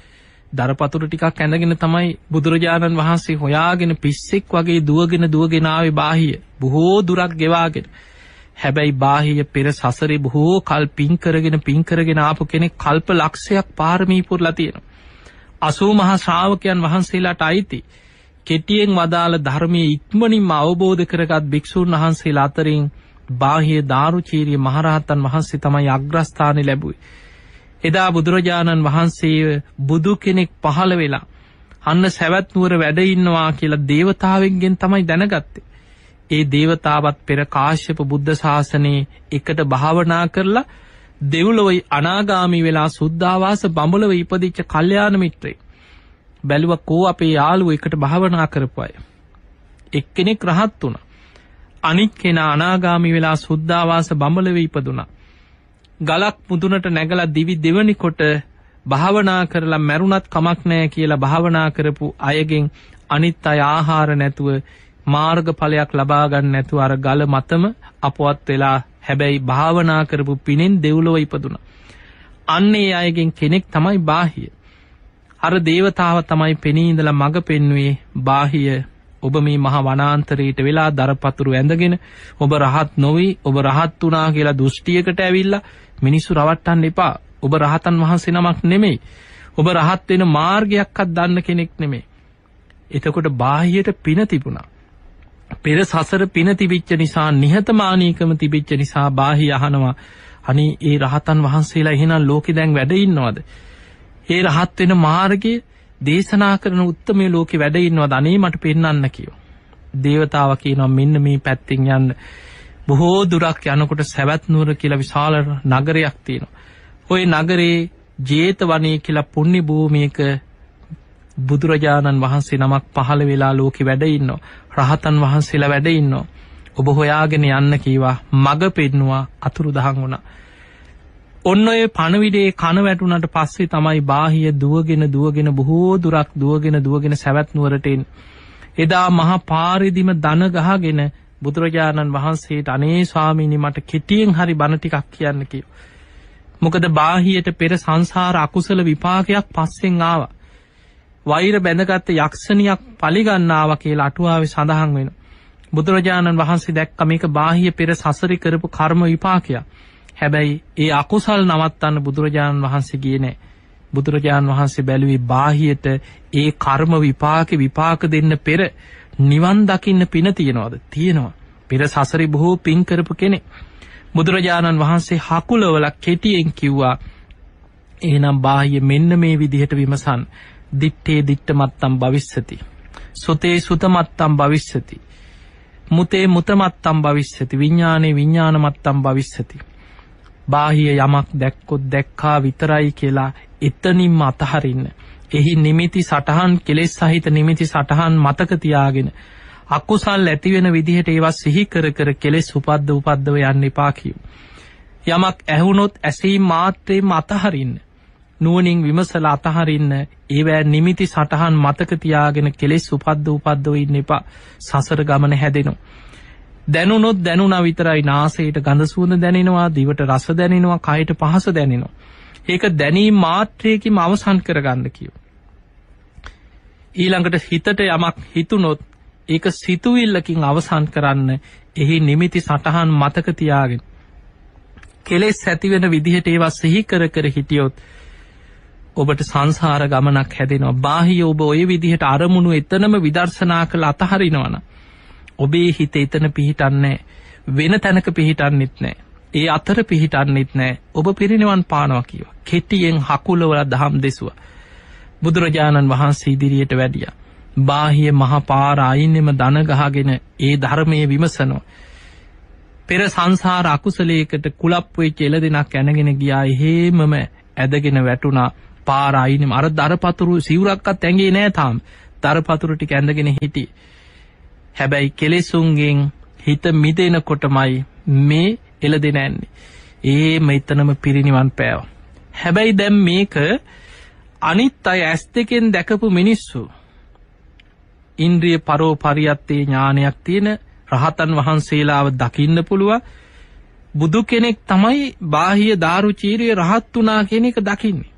දරපතුර ටිකක් ඇඳගෙන තමයි බුදුරජාණන් වහන්සේ හොයාගෙන පිස්සෙක් වගේ දුවගෙන දුවගෙනාවේ බාහිය බොහෝ දුරක් ගෙවාගෙන හැබැයි බාහිය පෙර සසරි බොහෝ කල් පින්කරගෙන පින්කරගෙන ආපු කෙනෙක් කල්ප ලක්ෂයක් පාරමීපුරලා තියෙනවා. අසූ මහා ශ්‍රාවකයන් වහන්සේලාට අයිති. කෙටියෙන් වදාළ ධර්මය ඉක්මනින්ම අවබෝධ කරගත් භික්‍ෂූන් වහන්සේලා අතරින් බාහිය ධාරුචීරිය මහරහතන් වහන්සේ තමයි අග්‍රස්ථානය ලැබුයි. එදා බුදුරජාණන් වහන්සේ බුදු කෙනෙක් පහළ වෙලා අන්න සැවැත්නුවර වැඩඉන්නවා කියලා දේවතාවෙන්ගෙන් තමයි දැනගත්තේ. ඒ දේවතාවත් පෙර කාශ්‍යප බුද්ධ ශාසනයේ එකට භාවනා කරලා දෙව්ලොවයි අනාගාමි වෙලා සුද්ධවාස බඹලව ඉපදිච්ච කල්්‍යයාන මිත්‍රේ. බැලුව කෝ අපේ යාළුව එකට භාවනා කරපුය. එක්කෙනෙක් රහත් වුණ. අනිත් කෙනා අනාගාමි වෙලා සුද්ධවාස බඹලව ඉපදුනා. ගලක් මුදුනට නැගලා දිවි දෙවනි කොට භාවනා කරලා මැරුණත් කමක් නෑ කියලා භාවනා කරපු අයගෙන් අනිත් අය ආහාර නැතුව මාර්ගඵලයක් ලබා ගන්න නැතුව අර ගල මතම අපවත් වෙලා හැබැයි භාවනා කරපු පිනෙන් දෙව්ලොව ඉපදුනා. අන්න ඒ අයගෙන් කෙනෙක් තමයි බාහිය. අර දේවතාව තමයි පෙනී ඉඳලා මඟ පෙන්වුවේ බාහිය ඔබ මේ මහා වනාන්තරයට වෙලා දරපතුරු ඇඳගෙන ඔබ රහත් නොවී ඔබ රහත් වනා කියලා දෘෂ්ටියකට ඇවිල්ලා මිනිස්සු රවට්ටන්න එපා ඔබ රහතන් වහන්සේ නමක් නෙමෙයි ඔබ රහත් වෙන මාර්ගයක්වත් දන්න කෙනෙක් නෙමෙයි එතකොට බාහියට පින තිබුණා පෙර සසර පින තිබිච්ච නිසා නිහතමානීකම තිබිච්ච නිසා බාහි අහනවා අනේ ඒ රහතන් වහන්සේලා එහෙනම් ලෝකෙ දැන් වැඩ ඉන්නවද? ඒ රහත් වෙන මාර්ගයේ දේශනා කරන උත්තමය ලෝකෙ වැඩ ඉන්නවද? අනේ මට පෙන්වන්න කියෝ. දේවතාව කියනවා මෙන්න මේ පැත්තෙන් යන්න. බොහෝ දුරක් යනකොට සැවැත් නුවර කියලා විශාල නගරයක් තියෙනවා. ওই නගරේ ජේතවනයේ කියලා පුණ්‍ය භූමියක බුදුරජාණන් වහන්සේ නමක් පහළ වෙලා ලෝකෙ වැඩ ඉන්නවා. රහතන් වහන්සේලා වැඩ ඉන්නවා. ඔබ හොයාගෙන යන්න කීවා මග පෙන්නවා අතුරු දහන් වුණා. ඔන්න ඔය පණවිඩේ කන වැටුනට පස්සේ තමයි බාහිය දුවගෙන දුවගෙන බොහෝ දුරක් දුවගෙන දුවගෙන සැවැත්නුවරටෙන්. එදා මහා පාරිදිම දන ගහගෙන බුදුරජාණන් වහන්සේට අනේ ස්වාමීනි මට කෙටියෙන් හරි බණ ටිකක් කියන්න කියෝ. මොකද බාහියට පෙර සංසාර අකුසල විපාකයක් පස්සෙන් ආවා. වෛර බැඳගත්ත යක්ෂණියක් පලිගන්නාව කියලා අටුවාවේ සඳහන් වෙන. බුදුරජාණන් වහන්සේ දැක්ක මේක බාහිය පෙර සසරි කරපු කර්ම විපාකයක්. හැබැයි ඒ අකුසල් නවත්තන්න බුදුරජාණන් වහන්සේ ගියේ නෑ. බුදුරජාණන් වහන්සේ බැලුවේ බාහියට ඒ කර්ම විපාක විපාක දෙන්න පෙර නිවන් දකින්න පින තියෙනවද? තියෙනවා. පෙර සසරි බොහෝ පින් කරපු කෙනෙක්. බුදුරජාණන් වහන්සේ හකුලවල කෙටියෙන් කිව්වා එහෙනම් බාහිය මෙන්න මේ විදිහට විමසන් දිට්ඨේ දිට්ඨමත්තම් භවිස්සති. සුතේ සුතමත්තම් භවිස්සති. මුතේ මුතමත්තම් භවිස්සති. විඤ්ඥානේ විඤ්ඥානමත්තම් භවිස්සති. බාහිය යමක් දැක්කොත් දැක්කා විතරයි කියලා එතනින්ම අතහරින්න. එහි නිමිති සටහන් කෙලෙස් සහිත නිමිති සටහන් මතකතියාගෙන. අක්කුසල් ඇතිවෙන විදිහට ඒවා සිහිකර කර කෙලෙස් උපද්ද උපද්දව යන්න එපාකිව. යමක් ඇහුණොත් ඇසේ මාත්‍රයෙන් අතහරින්න. නුවණින් විමසලා අතහරින්න ඒවැ නිමිති සටහන් මතක තියාගෙන කෙලෙස් උපද්ද උපද්දව ඉන්න එපා සසර ගමන හැදෙනවා දැනුනොත් දැනුනා විතරයි නාසයට ගඳ සුවඳ දැනෙනවා දිවට රස දැනෙනවා කයට පහස දැනෙනවා ඒක දැනීම මාත්‍රයකින්ම අවසන් කරගන්න කියෝ ඊළඟට හිතට යමක් හිතුනොත් ඒක සිතුවිල්ලකින් අවසන් කරන්න එහි නිමිති සටහන් මතක තියාගෙන කෙලෙස් ඇතිවෙන විදිහට ඒවා සිහි කර කර හිටියොත් ඔබට සංසාර ගමනක් හැදෙනවා බාහි ඔබ ඔය විදිහට අරමුණු එතනම විදර්ශනා කළ අතහරිනවන ඔබේ හිත එතන පිහිටන්නේ වෙන තැනක පිහිටන්නෙත් නෑ ඒ අතර පිහිටන්නෙත් නෑ ඔබ පිරිනිවන් පානවා කියව කෙටියෙන් හකුලවල දහම් දෙසුව බුදුරජාණන් වහන්සේ ඉදිරියට වැඩිය බාහිය මහපාර අයින්නෙම දනගහගෙන ඒ ධර්මය විමසනවා පෙර සංසාර අකුසලයකට කුලප්වෙච්ච එල දෙනක් ඇනගෙන ගියා එහෙමම ඇදගෙන වැටුණා පාර අයිනම අර දරපතුරු සිවුරක්වත් ඇගේ නෑ තාම් දරපතුරු ටික ඇඳගෙන හිටිය. හැබැයි කෙලෙසුන්ගෙන් හිත මිදෙන කොටමයි මේ එල දෙන ඇන්නේ. ඒ මෙතනම පිරිනිවන් පෑව. හැබැයි දැම් මේක අනිත් අය ඇස් දෙකෙන් දැකපු මිනිස්සු. ඉන්ද්‍රිය පරෝ පරියත්තේ ඥානයක් තියෙන රහතන් වහන්සේලාව දකින්න පුළුව බුදු කෙනෙක් තමයි බාහිය ධාරු චීරය රහත් වනා කෙනෙක දකින්නේ.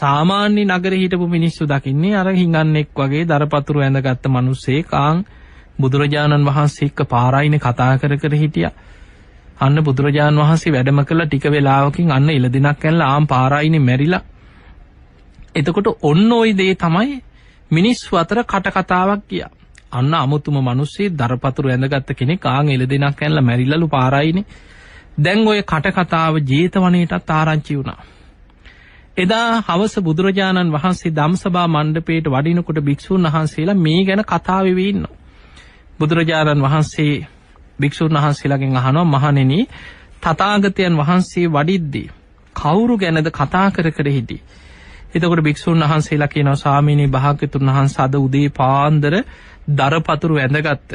සාමාන්‍ය නගරේ හිටපු මිනිස්සු දකින්නේ අර හිඟන්නෙක් වගේ දරපතුරු ඇඳගත්තු මිනිස්සෙක් ආන් බුදුරජාණන් වහන්සේ එක්ක පාරායින කතා කර කර හිටියා. අන්න බුදුරජාණන් වහන්සේ වැඩම කළ ටික වෙලාවකින් අන්න ඉලදිනක් ඇල්ල ආම් පාරායිනේ මැරිලා. එතකොට ඔන්න ওই දේ තමයි මිනිස්සු අතර කට කතාවක් ගියා. අන්න අමුතුම මිනිස්සේ දරපතුරු ඇඳගත්ත කෙනෙක් ආන් ඉලදිනක් ඇල්ල මැරිලාලු පාරායිනේ. දැන් ওই කට කතාව ජීතවණේටත් ආරංචි වුණා. එදා හවස බුදුරජාණන් වහන්සේ ධම්සභා මණ්ඩපයට වඩිනකොට භික්‍ෂූන් වහන්සේලා මේ ගැන කතාවෙවී ඉන්න. බුදුරජාණන් වහන්සේ භික්‍ෂූන් වහන්සේලාගෙන් අහනවා මහනෙන තතාගතයන් වහන්සේ වඩිද්දී. කවුරු ගැනද කතා කර කර හිටි. එතකොට භික්‍ෂූන් වහන්සේලා කියනව සාමීනී භාගතුන් වහන්ස අද උදේ පාන්දර දරපතුරු ඇඳගත්ත.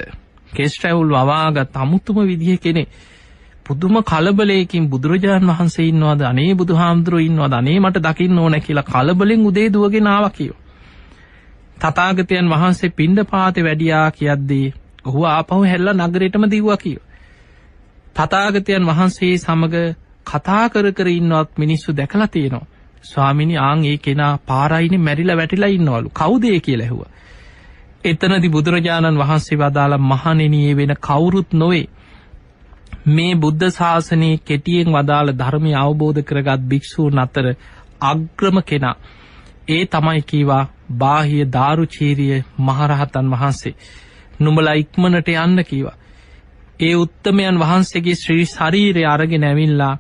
කෙස්ට්‍රැවුල් වවාගත් අමුත්තුම විදිහ කෙනෙ පුදුම කලබලයකින් බුදුරජාණන් වහන්සේ ඉන්නවද අනේ බුදුහාමුදුරුවෝ ඉන්නවද අනේ මට දකින්න ඕන කියලා කලබලෙන් උදේ දුවගෙන ආවා කියෝ. තථාගතයන් වහන්සේ පිණ්ඩපාතේ වැඩියා කියද්දී ඔහු ආපහු හැරිලා නගරෙටම දිව්වා කියෝ. තථාගතයන් වහන්සේ සමග කතා කර කර ඉන්නවත් මිනිස්සු දැකලා තියෙනවා. ස්වාමිනි ආන් ඒ කෙනා පාරයිනේ මැරිලා වැටිලා ඉන්නවලු. කවුද ඒ කියලා ඇහුවා. එතනදී බුදුරජාණන් වහන්සේ වදාළ මහණෙනි වෙන කවුරුත් නොවේ. මේ බුද්ධ ශාසනයේ කෙටියෙන් වදාළ ධර්මය අවබෝධ කරගත් භික්‍ෂූන් අතර අග්‍රම කෙනා. ඒ තමයි කීවා බාහිය ධාරුචීරිය මහරහතන් වහන්සේ. නුඹලා ඉක්මනට යන්න කීවා. ඒ උත්තමයන් වහන්සේගේ ශ්‍රී ශරීරය අරගෙන ඇවිල්ලා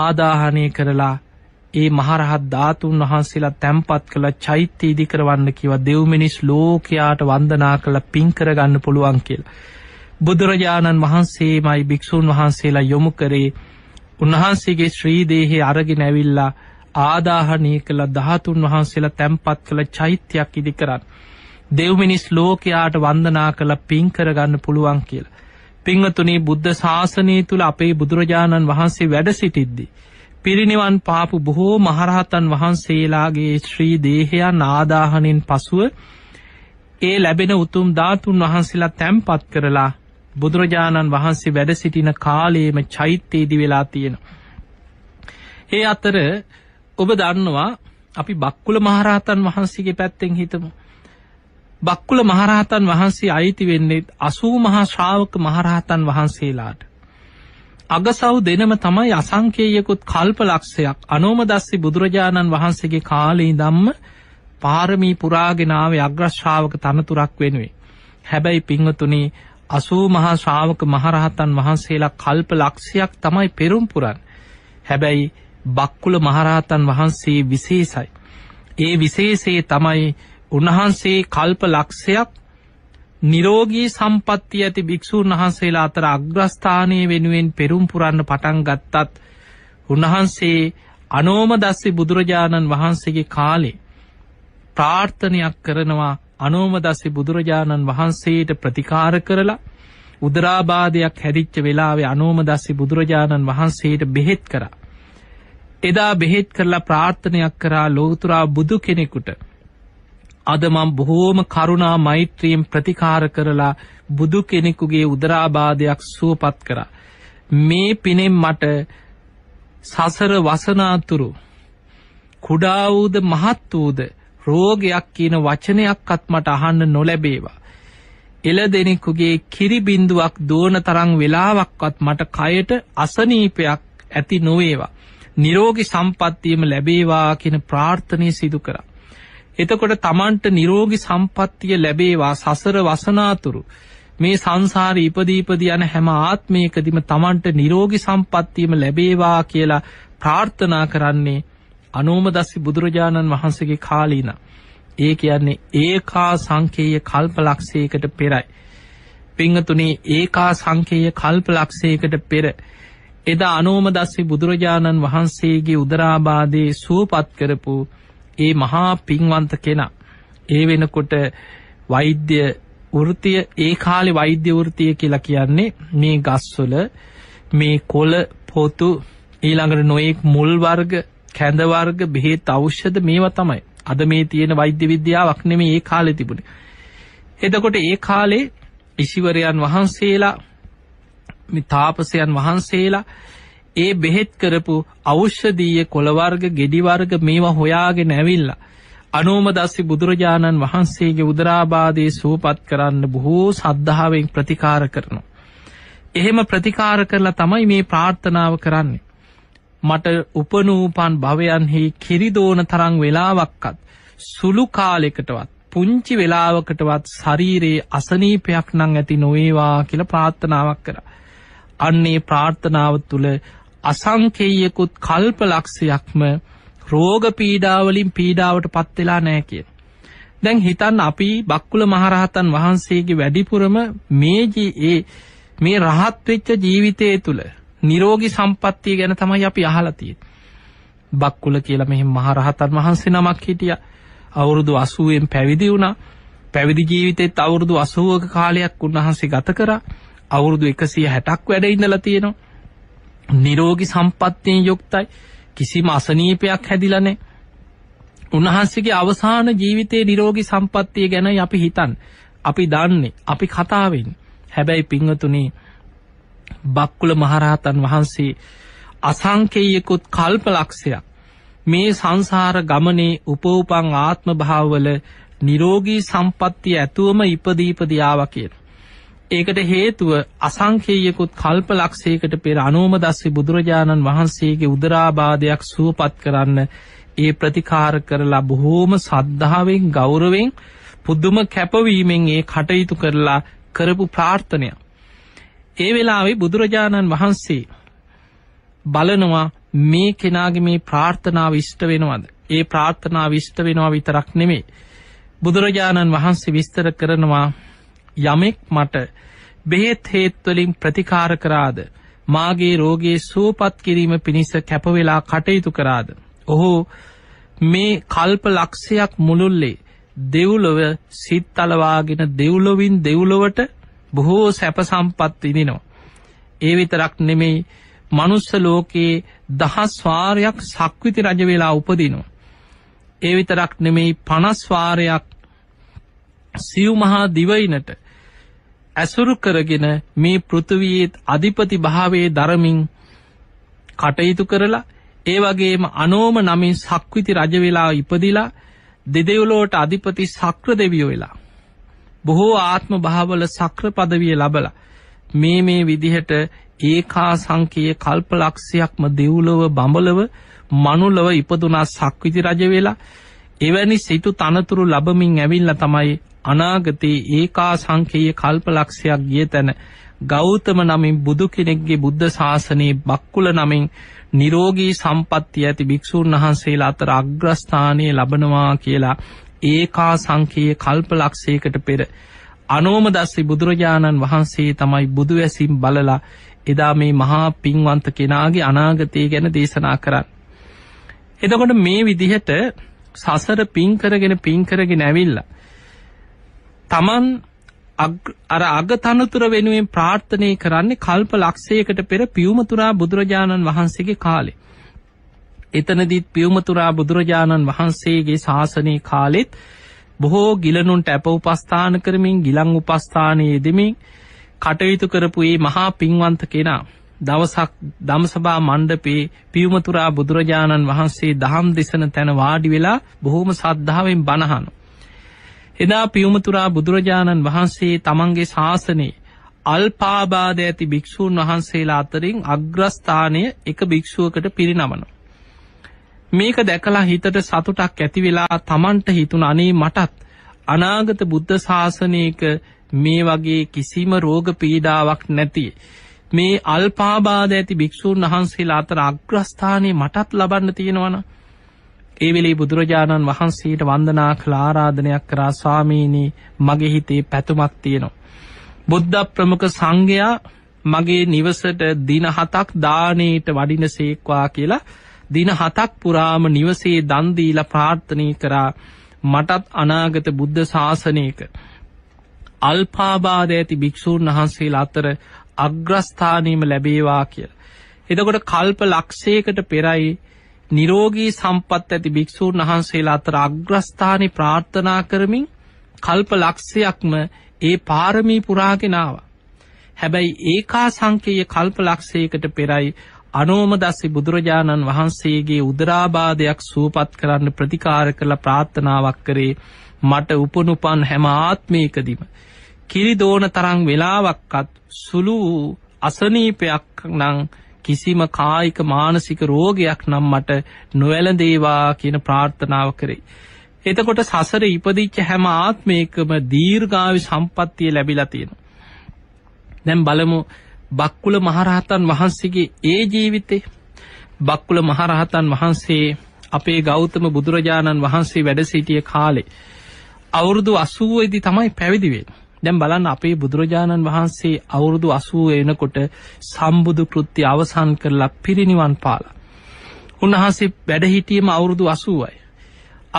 ආදාහනය කරලා ඒ මහරහත් ධාතුන් වහන්සේලා තැම්පත් කළ චෛත්‍ය ඉදිකරවන්න කිව දෙව්මිනිස් ලෝකයාට වන්දනා කළ පින්කරගන්න පුළුවන් කියලා. බුදුරජාණන් වහන්සේමයි භික්‍ෂූන් වහන්සේලා යොමු කරේ උන්වහන්සේගේ ශ්‍රීදේහේ අරගෙන ඇවිල්ලා ආදාහනය කළ දහතුන් වහන්සේලා තැම්පත් කළ චෛත්‍යයක් ඉදි කරන්න. දෙව්මිනිස් ලෝකයාට වන්දනා කළ පින්කරගන්න පුළුවන් කියලා. පිංහතුනී බුද්ධ ශාසනය තුළ අපේ බුදුරජාණන් වහන්සේ වැඩ සිටිද්දි. පිරිනිවන් පාපු බොහෝ මහරහතන් වහන්සේලාගේ ශ්‍රී දේහයන් ආදාහනින් පසුව ඒ ලැබෙන උතුම් ධාතුන් වහන්සේලා තැම්පත් කරලා බුදුරජාණන් වහන්සේ වැඩ සිටින කාලයේම චෛත්‍යයේදී වෙලා තියෙනවා. ඒ අතර ඔබ දන්නවා අපි බක්කුල මහරහතන් වහන්සේගේ පැත්තෙන් හිතමු. බක්කුල මහරහතන් වහන්සේ අයිති වෙන්නේ අසූ මහා ශ්‍රාවක මහරහතන් වහන්සේලාට. අගසව් දෙනම තමයි අසංකේයකුත් කල්ප ලක්ෂයක් අනෝමදස්සි බුදුරජාණන් වහන්සේගේ කාලේ දම්ම පාරමී පුරාගෙනාව අග්‍රශ්‍රාවක තනතුරක් වෙනුවේ. හැබැයි පිංහතුනේ අසූ මහා ශ්‍රාවක මහරහතන් වහන්සේලා කල්ප ලක්ෂයක් තමයි පෙරුම්පුරන් හැබැයි බක්කුල මහරහතන් වහන්සේ විශේෂයි. ඒ විශේෂයේ තමයි උන්වහන්සේ කල්ප ලක්ෂයක් නිරෝගී සම්පත්ති ඇති භික්‍ෂූන් වහන්සේලා අතර අග්‍රස්ථානය වෙනුවෙන් පෙරුම්පුරන්න පටන් ගත්තත් උන්වහන්සේ අනෝම දස්සි බුදුරජාණන් වහන්සේගේ කාලේ ප්‍රාර්ථනයක් කරනවා අනෝමදස්සි බුදුරජාණන් වහන්සේට ප්‍රතිකාර කරලා උදරාබාධයක් හැදිච්ච වෙලාවේ අනෝමදස්සි බුදුරජාණන් වහන්සේට බෙහෙත් කරා. එදා බෙහෙත් කරලා ප්‍රාර්ථනයක් කරා ලෝතුරා බුදු කෙනෙකුට අදමම් බොහෝම කරුණා මෛත්‍රීම් ප්‍රතිකාර කරලා බුදු කෙනෙකුගේ උදරාබාධයක් සුවපත් කරා. මේ පිනෙන් මට සසර වසනාතුරු කුඩා වූද මහත් වූද රෝගයක් කියන වචනයක්වත් මට අහන්න නොලැබේවා. එල දෙනෙකුගේ කිරිබින්දුවක් දෝන තරං වෙලාවක්වත් මට කයට අසනීපයක් ඇති නොවේවා. නිරෝගි සම්පත්තියම ලැබේවා කියෙන ප්‍රාර්ථනය සිදු කර. එතකොට තමන්ට නිරෝගි සම්පත්තිය ලැබේවා සසර වසනාතුරු. මේ සංසාර ඉපදීපද යන හැම ආත්මයකදිම තමන්ට නිරෝගි සම්පත්තියම ලැබේවා කියලා ප්‍රාර්ථනා කරන්නේ අනෝමදස්සි බුදුරජාණන් වහන්සේගේ කාලීන. ඒ කියන්නේ ඒකා සංකේය කල්පලක්ෂයකට පෙරයි. පිංහතුනේ ඒකා සංකේය කල්පලක්ෂයකට පෙර එදා අනෝමදස්වි බුදුරජාණන් වහන්සේගේ උදරාබාදයේ සුවපත් කරපු ඒ මහා පින්වන්ත කෙනා. ඒ වෙනකොට වෛද්‍ය වෘතිය ඒ කාලෙ වෛද්‍ය වෘතිය කියලා කියන්නේ මේ ගස්වල මේ කොළ පොතු ඊළඟට නොයෙක් මුල් වර්ග කැඳ වර්ග බෙහෙත් ඖෂධ මේවා තමයි. අද මේ තියෙන වෛද්‍ය විද්‍යාවක් නෙමෙයි ඒ කාලේ තිබුණේ. එතකොට ඒ කාලේ ඉසිවරයන් වහන්සේලා මේ තාපසයන් වහන්සේලා ඒ බෙහෙත් කරපු ඖෂධීය කොළ වර්ග, ගෙඩි වර්ග මේවා හොයාගෙන ඇවිල්ලා අනෝමදස්සි බුදුරජාණන් වහන්සේගේ උදරාබාධයේ සුවපත් කරන්න බොහෝ සද්ධාවෙන් ප්‍රතිකාර කරනවා. එහෙම ප්‍රතිකාර කරලා තමයි මේ ප්‍රාර්ථනාව කරන්නේ. මට උපනූපන් භවයන්හි කිරිදෝන තරං වෙලාවක්කත් සුළු කාලෙකටවත් පුංචි වෙලාවකටවත් ශරීරයේ අසනීපයක් නං ඇති නොවේවා කියල ප්‍රාර්ථනාවක් කර. අන්නේ ප්‍රාර්ථනාව තුළ අසංකේයකුත් කල්ප ලක්ෂයක්ම රෝග පීඩාවලින් පීඩාවට පත්වෙලා නෑ කිය. දැන් හිතන් අපි බක්කුල මහරහතන් වහන්සේගේ වැඩිපුරම මේජී ඒ මේ රහත්වෙච්ච ජීවිතය තුළ නිරෝගී සම්පත්තිය ගැන තමයි අපි අහලා තියෙන්නේ. බක්කුල කියලා මෙහෙම මහරහතන් වහන්සේ නමක් හිටියා. අවුරුදු 80න් පැවිදි වුණා. පැවිදි ජීවිතෙත් අවුරුදු 80ක කාලයක් උන්වහන්සේ ගත කරා. අවුරුදු 160ක් වැඩ ඉඳලා තියෙනවා. නිරෝගී සම්පත්තියෙන් යුක්තයි. කිසිම අසනීපයක් හැදිලා නැහැ. උන්වහන්සේගේ අවසාන ජීවිතයේ නිරෝගී සම්පත්තිය ගැන අපි හිතන් අපි දන්නේ අපි කතාවෙන් හැබැයි පිංවතුනේ බක්කුල මහරහතන් වහන්සේ අසංකේයකුත් කල්ප ලක්ෂයක් මේ සංසාර ගමනේ උපෝපං ආත්ම භාවවල නිරෝගී සම්පත්තිය ඇතුවම ඉපදීපදියාව කියන. ඒකට හේතුව අසංකේයකුත් කල්ප ලක්ෂයකට පෙර අනෝම දස්සේ බුදුරජාණන් වහන්සේගේ උදරාබාධයක් සුවපත් කරන්න ඒ ප්‍රතිකාර කරලා බොහෝම සද්ධාවෙන් ගෞරවෙන් පුද්දුම කැපවීමෙන් ඒ කටයුතු කරලා කරපු ප්‍රාර්ථනයක්. ඒ වෙලාවේ බුදුරජාණන් වහන්සේ බලනවා මේ කෙනාගේ මේ ප්‍රාර්ථනා විෂ්ට වෙනවද ඒ ප්‍රාර්ථනා විෂ්ට වෙනවා විතරක් නෙමේ බුදුරජාණන් වහන්සේ විස්තර කරනවා යමෙක් මට බෙහෙත් හේත්වලින් ප්‍රතිකාර කරාද මාගේ රෝගයේ සූපත් කිරීම පිණිස කැපවෙලා කටයුතු කරාද ඔහු මේ කල්ප ලක්ෂයක් මුළුල්ලේ දෙව්ලොව සිත් අලවාගෙන දෙව්ලොවින් දෙව්ලොවට බොහෝ සැප සම්පත් විදිනවා. ඒ විතරක් නෙමෙයි මනුස්ස ලෝකයේ දහස්වාරයක් සක්විති රජවෙලා උපදිනවා. ඒ විතරක් නෙමෙයි පනස්වාරයක් සිව්මහා දිවයිනට ඇසුරු කරගෙන මේ පෘථවීත් අධිපති භාවේ දරමින් කටයුතු කරලා ඒ වගේම අනෝම නමින් සක්විති රජවෙලා ඉපදිලා දෙදෙවුලෝට අධිපති සක්‍ර දෙවියෝ වෙලා බොහෝ ආත්ම භාවල සක්‍ර පදවිය ලබලා මේ මේ විදිහට ඒකා සංකයේ කල්පලක්ෂයක්ම දෙව්ලොව බඹලව මනුලව ඉපදුනා සක්විති රජ වෙලා එවැනි සිටු තනතුරු ලබමින් ඇවිල්ලා තමයි අනාගතයේ ඒකා සංකයේ කල්පලක්ෂයක් ගිය තැන ගෞතම නමින් බුදු කෙනෙක්ගේ බුද්ධ ශාසනයේ බක්කුල නමින් නිරෝගී සම්පත්තිය ඇති භික්‍ෂූන් වහන්සේලා අතර අග්‍රස්ථානය ලබනවා කියලා ඒකා සංකයේ කල්පලක්ෂයකට පෙර අනෝමදස්සි බුදුරජාණන් වහන්සේ තමයි බුදු ඇසිම් බලලා එදා මේ මහා පින්වන්ත කෙනාගේ අනාගතය ගැන දේශනා කරන්න. එතකොට මේ විදිහට සසර පින්කරගෙන පින්කරගෙන ඇවිල්ල. තමන් අර අගතනතුර වෙනුවෙන් ප්‍රාර්ථනය කරන්නේ කල්ප ලක්ෂයකට පෙර පියුමතුරා බුදුරජාණන් වහන්සේගේ කාලේ. එතනදිත් පියවමතුරා බුදුරජාණන් වහන්සේගේ ශාසනය කාලෙත් බොහෝ ගිලනුන්ට ඇප උපස්ථාන කරමින් ගිලං උපස්ථානයේ දෙමින් කටයුතු කරපු ඒ මහා පින්වන්ත කෙනා දවසක් දම්සභා මණ්ඩපේ පියවමතුරා බුදුරජාණන් වහන්සේ දහම් දෙසන තැන වාඩි වෙලා බොහෝම සද්ධාවෙන් බණහනු. එදා පියවමතුරා බුදුරජාණන් වහන්සේ තමන්ගේ ශාසනයේ අල්පාබාධ ඇති භික්‍ෂූන් වහන්සේලා අතරින් අග්‍රස්ථානය එක භික්‍ෂුවකට පිරිනමනු. මේක දැකලා හිතට සතුටක් ඇති වෙලා Tamanට හිතුණ අනේ මටත් අනාගත බුද්ධ ශාසනයක මේ වගේ කිසිම රෝග පීඩාවක් නැති මේ අල්පාබාධ ඇති භික්ෂූන් වහන්සේලා අතර අග්‍රස්ථානයේ මටත් ලබන්න තියෙනවනම් ඒ වෙලේ බුදුරජාණන් වහන්සේට වන්දනා ක්ලාරාධනයක් කරා ස්වාමීනී මගේ හිතේ පැතුමක් තියෙනවා. බුද්ධ ප්‍රමුඛ සංඝයා මගේ නිවසට දින හතක් දානයට වඩින සේක්වා කියලා දින හතක් පුරාම නිවසේ දන්දීල ප්‍රාර්ථනය කරා මටත් අනාගත බුද්ධ ශාසනයක අල්පාබාද ඇති භික්‍ෂූන් වහන්සේ අතර අග්‍රස්ථානීම ලැබේවා කියල. එදකොට කල්ප ලක්ෂයකට පෙරයි නිරෝගී සම්පත් ඇති භික්‍ෂූන් වහන්සේලා අතර අග්‍රස්ථානි ප්‍රාර්ථනා කරමින් කල්ප ලක්ෂයක්ම ඒ පාරමී පුරාගෙනාව. හැබැයි ඒකා සංකයේ කල්ප ලක්ෂයකට පෙරයි අනෝමදස්සි බුදුරජාණන් වහන්සේගේ උදරාබාධයක් සූපත් කරන්න ප්‍රතිකාර කළ ප්‍රාත්ථනාවක් කරේ මට උපනුපන් හැම ආත්මයකදිම. කිරිදෝන තරං වෙලාවක්කත් සුළු අසනීපයක් නං කිසිම කායික මානසික රෝගයක් නම් මට නොවැලදේවා කියන ප්‍රාර්ථනාව කරේ. එතකොට සසර ඉපදිච්ච හැම ආත්මයකම දීර්ගාවි සම්පත්තිය ලැබිලා තියෙන. දැම් බලමු බක්කුල මහරහතන් වහන්සේගේ ඒ ජීවිතේ බක්කුල මහරහතන් වහන්සේ අපේ ගෞතම බුදුරජාණන් වහන්සේ වැඩසිටිය කාලේ අවුරුදු අසුවේදී තමයි පැවිදිවෙන් දැම් බලන්න අපේ බුදුරජාණන් වහන්සේ අවුරුදු අසුව එනකොට සම්බුදු කෘත්ති අවසන් කරලා පිරිනිවන් පාලා උන්වහන්සේ වැඩහිටියම අවුරුදු අසුවයි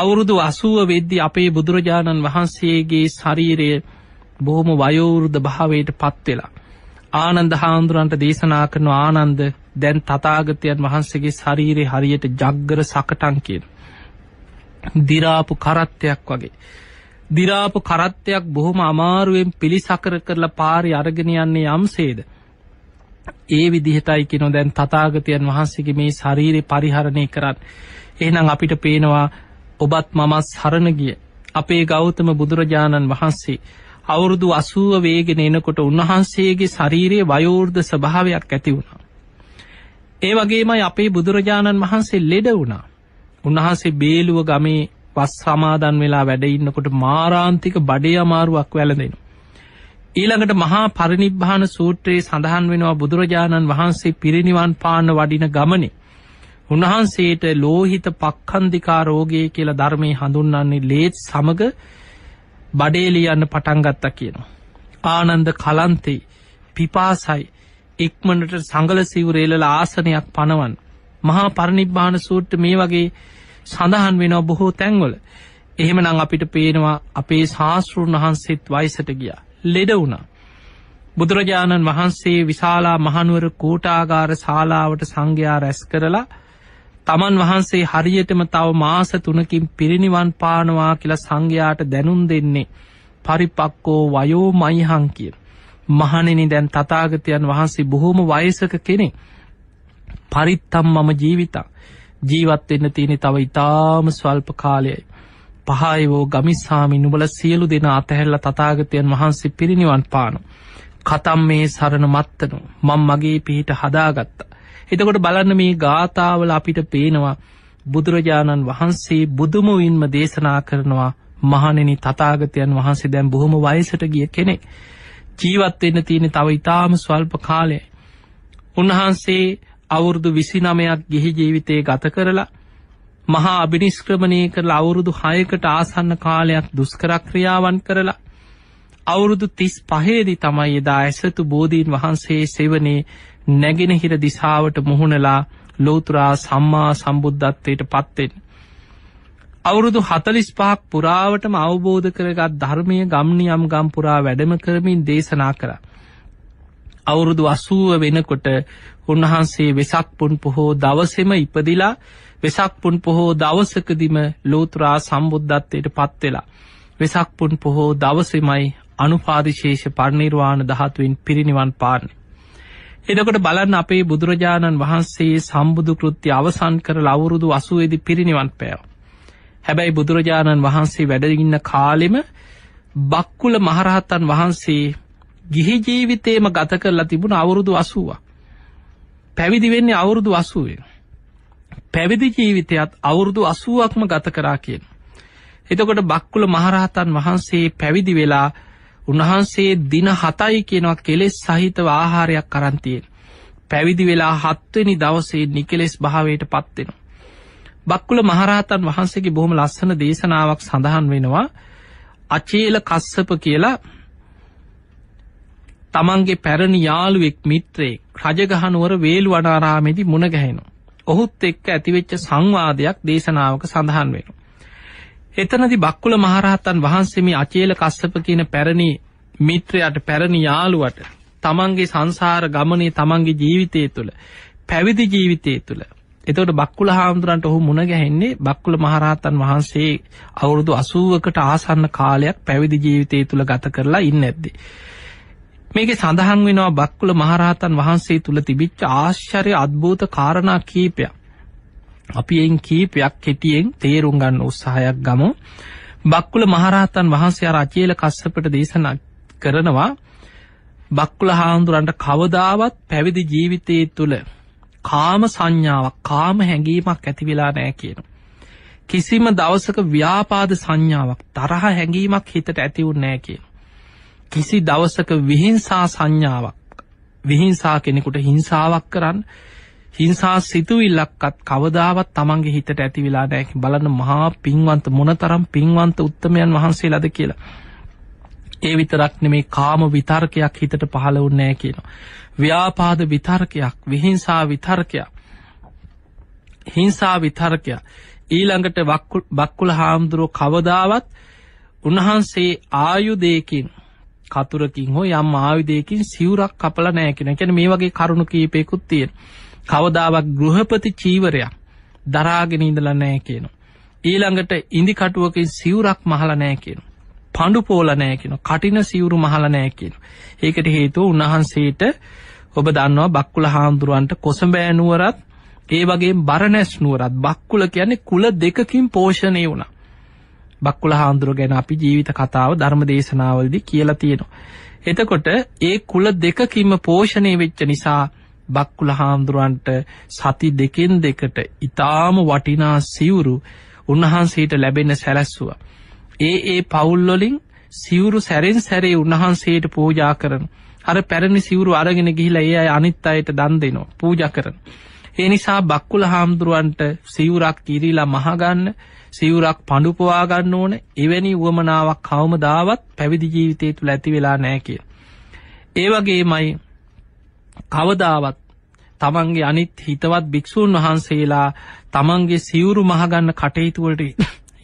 අවුරුදු අසුව වෙද්දි අපේ බුදුරජාණන් වහන්සේගේ ශරීරය බොහොම වයෝවෘද භාවයට පත්වෙලා ආනන්ද හාමුදුරන්ට දේශනා කරන ආනන්ද දැන් තතාගතයන් වහන්සේගේ ශරීරය හරියට ජග්ගර සකටන් කියන. දිරාපු කරත්තයක් වගේ. දිරාපු කරත්තයක් බොහොම අමාරුවෙන් පිළිසකර කරලා පාරි අරගෙන යන්නේ යම්සේද. ඒ විදිහටයි කෙනො දැන් තතාගතයන් වහන්සේගේ මේ ශරීරය පරිහරණය කරන්න. එහනම් අපිට පේනවා ඔබත් මමත් සරණ ගිය. අපේ ගෞතම බුදුරජාණන් වහන්සේ අවුරුදු අසුව වේගෙන එනකොට උන්වහන්සේගේ ශරීරයේ වයෝර්ධ ස්භාවයක් ඇති වුණා. ඒ වගේමයි අපේ බුදුරජාණන් වහන්සේ ලෙඩ වුණා. උන්වහන්සේ බේලුව ගමේ පස් සමාදන් වෙලා වැඩඉන්නකොට මාරාන්තික බඩේ අමාරුවක් වැලදෙන. ඊළඟට මහා පරිනිබ්භාන සූත්‍රයේ සඳහන් වෙනවා බුදුරජාණන් වහන්සේ පිරිනිවන් පාන්න වඩින ගමනේ. උන්වහන්සේට ලෝහිත පක්කන්දිකා රෝගය කියලා ධර්මය හඳුන්න්නේ ලේත් සමඟ බඩේලියන්න පටන්ගත්තා කියනවා. ආනන්ද කලන්තේ පිපාසයි ඉක්මනට සඟල සිවරේලල ආසනයක් පනවන් මහා පරණිබ්බාන සූට්ට මේ වගේ සඳහන් වෙනවා බොහෝ තැන්වල එහෙමනං අපිට පේනවා අපේ ශාස්තෘන් වහන්සේත් වයිසට ගියා ලෙඩ වුණා බුදුරජාණන් වහන්සේ විශාලා මහනුවර කූටාගාර ශාලාවට සංඝයා රැස් කරලා තමන් වහන්සේ හරියටම තව මාස තුනකින් පිරිනිවන් පානවා කියලා සංඝයාට දැනුම් දෙන්නේ පරිපක්කෝ වයෝ මයිහං කිය. මහණෙනි දැන් තතාගතයන් වහන්සේ බොහොම වයසක කෙනෙ. පරිත්තම් මම ජීවිතා ජීවත්වෙන්න තියෙනෙ තව ඉතාම ස්වල්ප කාලයයි. පහයවෝ ගමිස්සාමි නුබල සියලු දෙෙන අතහැල්ල තතාගතයන් වහන්සේ පිරිනිවන් පානු. කතම් මේ සරණ මත්තනු මං මගේ පිහිට හදාගත්තා. එතකොට බලන්න මේ ගාථාවල අපිට පේනවා බුදුරජාණන් වහන්සේ බුදුමුවින්ම දේශනා කරනවා මහණෙනි තතාගතයන් වහන්සේ දැන් බොහොම වයසට ගිය කෙනෙක්. ජීවත්වෙන්න තියෙන තව ඉතාම ස්වල්ප කාලය. උන්වහන්සේ අවුරුදු විසිනමයක් ගිහි ජීවිතය ගත කරලා මහා අභිනිස්ක්‍රමණය කරල අවුරුදු හයකට ආසන්න කාලයක් දුස්කරක්‍රියාවන් කරලා අවුරුදු තිස් පහේදි තමයි එදා ඇසතු බෝධීන් වහන්සේ සෙවනේ නැගෙනහිර දිසාවට මුහුණලා ලෝතුරා සම්මා සම්බුද්ධත්වයට පත්වෙන්. අවුරුදු හතලිස් පහක් පුරාවටම අවබෝධ කරගත් ධර්මය ගම්නියම් ගම්පුරා වැඩම කරමින් දේශනා කර. අවුරුදු අසුව වෙනකොට උන්වහන්සේ වෙසක්පුන් පොහෝ දවසෙම ඉපදිලා වෙසක්පුන් පොහෝ දවසකදිම ලෝතුරා සම්බුද්ධත්වයට පත්වෙලා. වෙසක්පුන් පොහෝ දවසෙමයි අනුපාදිශේෂ පරිනිර්වාණ දහතුවෙන් පිරිනිවන් පාන්නේ. එදකොට බලන්න අපේ බුදුරජාණන් වහන්සේ සම්බුදු කෘත්ති අවසන් කර ලවුරුදු අසුවේදි පිරිනිවන් පැව. හැබැයි බුදුරජාණන් වහන්සේ වැඩඉන්න කාලෙම බක්කුල මහරහත්තන් වහන්සේ ගිහි ජීවිතේම ගත කරලා තිබුණ අවුරුදු අසුවා. පැවිදි වෙන්නේ අවුරුදු අසුවෙන්. පැවිදි ජීවිතයත් අවුරුදු අසුවක්ම ගත කරා කියෙන්. එතකොට බක්කුල මහරහතන් වහන්සේ පැවිදි වෙලා උන්වහන්සේ දින හතයි කියනවා කෙලෙස් සහිතව ආහාරයක් කරන්තියෙන්. පැවිදි වෙලා හත්වනි දවසේ නිකෙලෙස් භාවයට පත්වෙන. බක්කුල මහරහතන් වහන්සේගේ බොහොම ලස්සන දේශනාවක් සඳහන් වෙනවා අචේල කස්සප කියලා තමන්ගේ පැරණි යාළුවෙක් මිත්‍රේ රජගහනුවර වේල් වනාරාමෙදි මුණගැහෙනු. ඔහුත් එක්ක ඇතිවෙච්ච සංවාදයක් දේශනාවක සඳහන් වෙනවා. එතනදි බක්කුල මහරහතන් වහන්සේ මේ අචේල කස්සප කියන පැරණි මිත්‍රයට පැරණි යාළුවට තමන්ගේ සංසාර ගමනේ තමන්ගේ ජීවිතය තුළ පැවිදි ජීවිතය තුළ එතකොට බක්කුල හාමුදුරන්ට ඔහු මුණ ගැහෙන්නේ බක්කුල මහරහතන් වහන්සේ අවුරුදු 80කට ආසන්න කාලයක් පැවිදි ජීවිතය තුළ ගත කරලා ඉන්නේ නැද්ද මේකේ සඳහන් වෙනවා බක්කුල මහරහතන් වහන්සේ තුළ තිබිච්ච ආශ්චර්ය අද්භූත කාරණා කීපයක් අපි එයින් කීපයක් කෙටියෙන් තේරුම් ගන්න උත්සාහයක් ගමු. බක්කුල මහරහතන් වහන්සේ රචේල කස්සපට දේශනා කරනවා බක්කුල හාමුදුරන්ට කවදාවත් පැවිදි ජීවිතයේ තුළ කාම සංඥාවක් කාම හැඟීමක් ඇතිවෙලා නෑ කියන. කිසිම දවසක ව්‍යාපාද සංඥාවක් තරහ හැඟීමක් හිතට ඇතිවුන් නෑ කියන. කිසි දවසක විහිංසා සංඥාවක් විහිංසා කෙනෙකුට හිංසාවක් කරන්න හිංසා සිතුවිල්ලක්වත් කවදාවත් තමන්ගේ හිතට ඇති වෙලා නෑ බලන්න මහා පින්වන්ත මොනතරම් පින්වන්ත උත්තමයන් වහන්සේලාද කියලා. ඒ විතරක් නෙමේ කාම විතර්කයක් හිතට පහළ වුන්නේ කියනවා. ව්‍යාපාද විතර්කයක්, විහිංසා විතර්කයක්, හිංසා විතර්කයක්. ඊළඟට බක්කුල හාමුදුරුව කවදාවත් උන්වහන්සේ ආයුදයකින් කතුරකින් හෝ යම් ආයුදයකින් සිවුරක් කපලා නෑ කියන. කියන්නේ මේ වගේ කරුණු කීපයකුත් තියෙනවා. කවදාවක් ගෘහපති චීවරයක් දරාගෙන ඉඳලා නෑ කියනවා. ඊළඟට ඉදි කටුවකින් සිවුරක් මහල නෑ කියන. පණඩු පෝල නෑ කියන කටින සිවුරු මහල නෑ කියන. ඒකට හේතුව උන්වහන්සේට ඔබ දන්නවා බක්කුල හාමුදුරුවන්ට කොසඹෑනුවරත් ඒ වගේ බරණැස්නුවරත් බක්කුල කියන්නේ කුල දෙකකින් පෝෂණය වුණ. බක්කුල හාමුදුරුව ගැන අපි ජීවිත කතාව ධර්ම දේශනාවල්දි කියලා තියෙනවා. එතකොට ඒ කුල දෙකකින්ම පෝෂණය වෙච්ච නිසා බක්කුල හාමුදුරුවන්ට සති දෙකෙන් දෙකට ඉතාම වටිනා සිවුරු උන්වහන්සේට ලැබෙන සැලැස්සුව. ඒ ඒ පවුල්ලොලින් සිවුරු සැරෙන් සැරේ උන්වහන්සේට පූජා කරන. අර පැරණි සිවුරු අරගෙන ගිහිලා ඒ අය අනිත් අයට දන් දෙනවා පූජ කරන. ඒ නිසා බක්කුල හාමුදුරුවන්ට සිවුරක් කිරීලා මහගන්න සිවුරක් පඩුපවාගන්න ඕන එවැනි වුවමනාවක් කවම දාවත් පැවිදි ජීවිතය තුළ ඇති වෙලා නෑ කිය. ඒවගේ මයි කවදාවත් තමන්ගේ අනිත් හිතවත් භික්‍ෂූන් වහන්සේලා තමන්ගේ සිවුරු මහගන්න කටයුතුවලට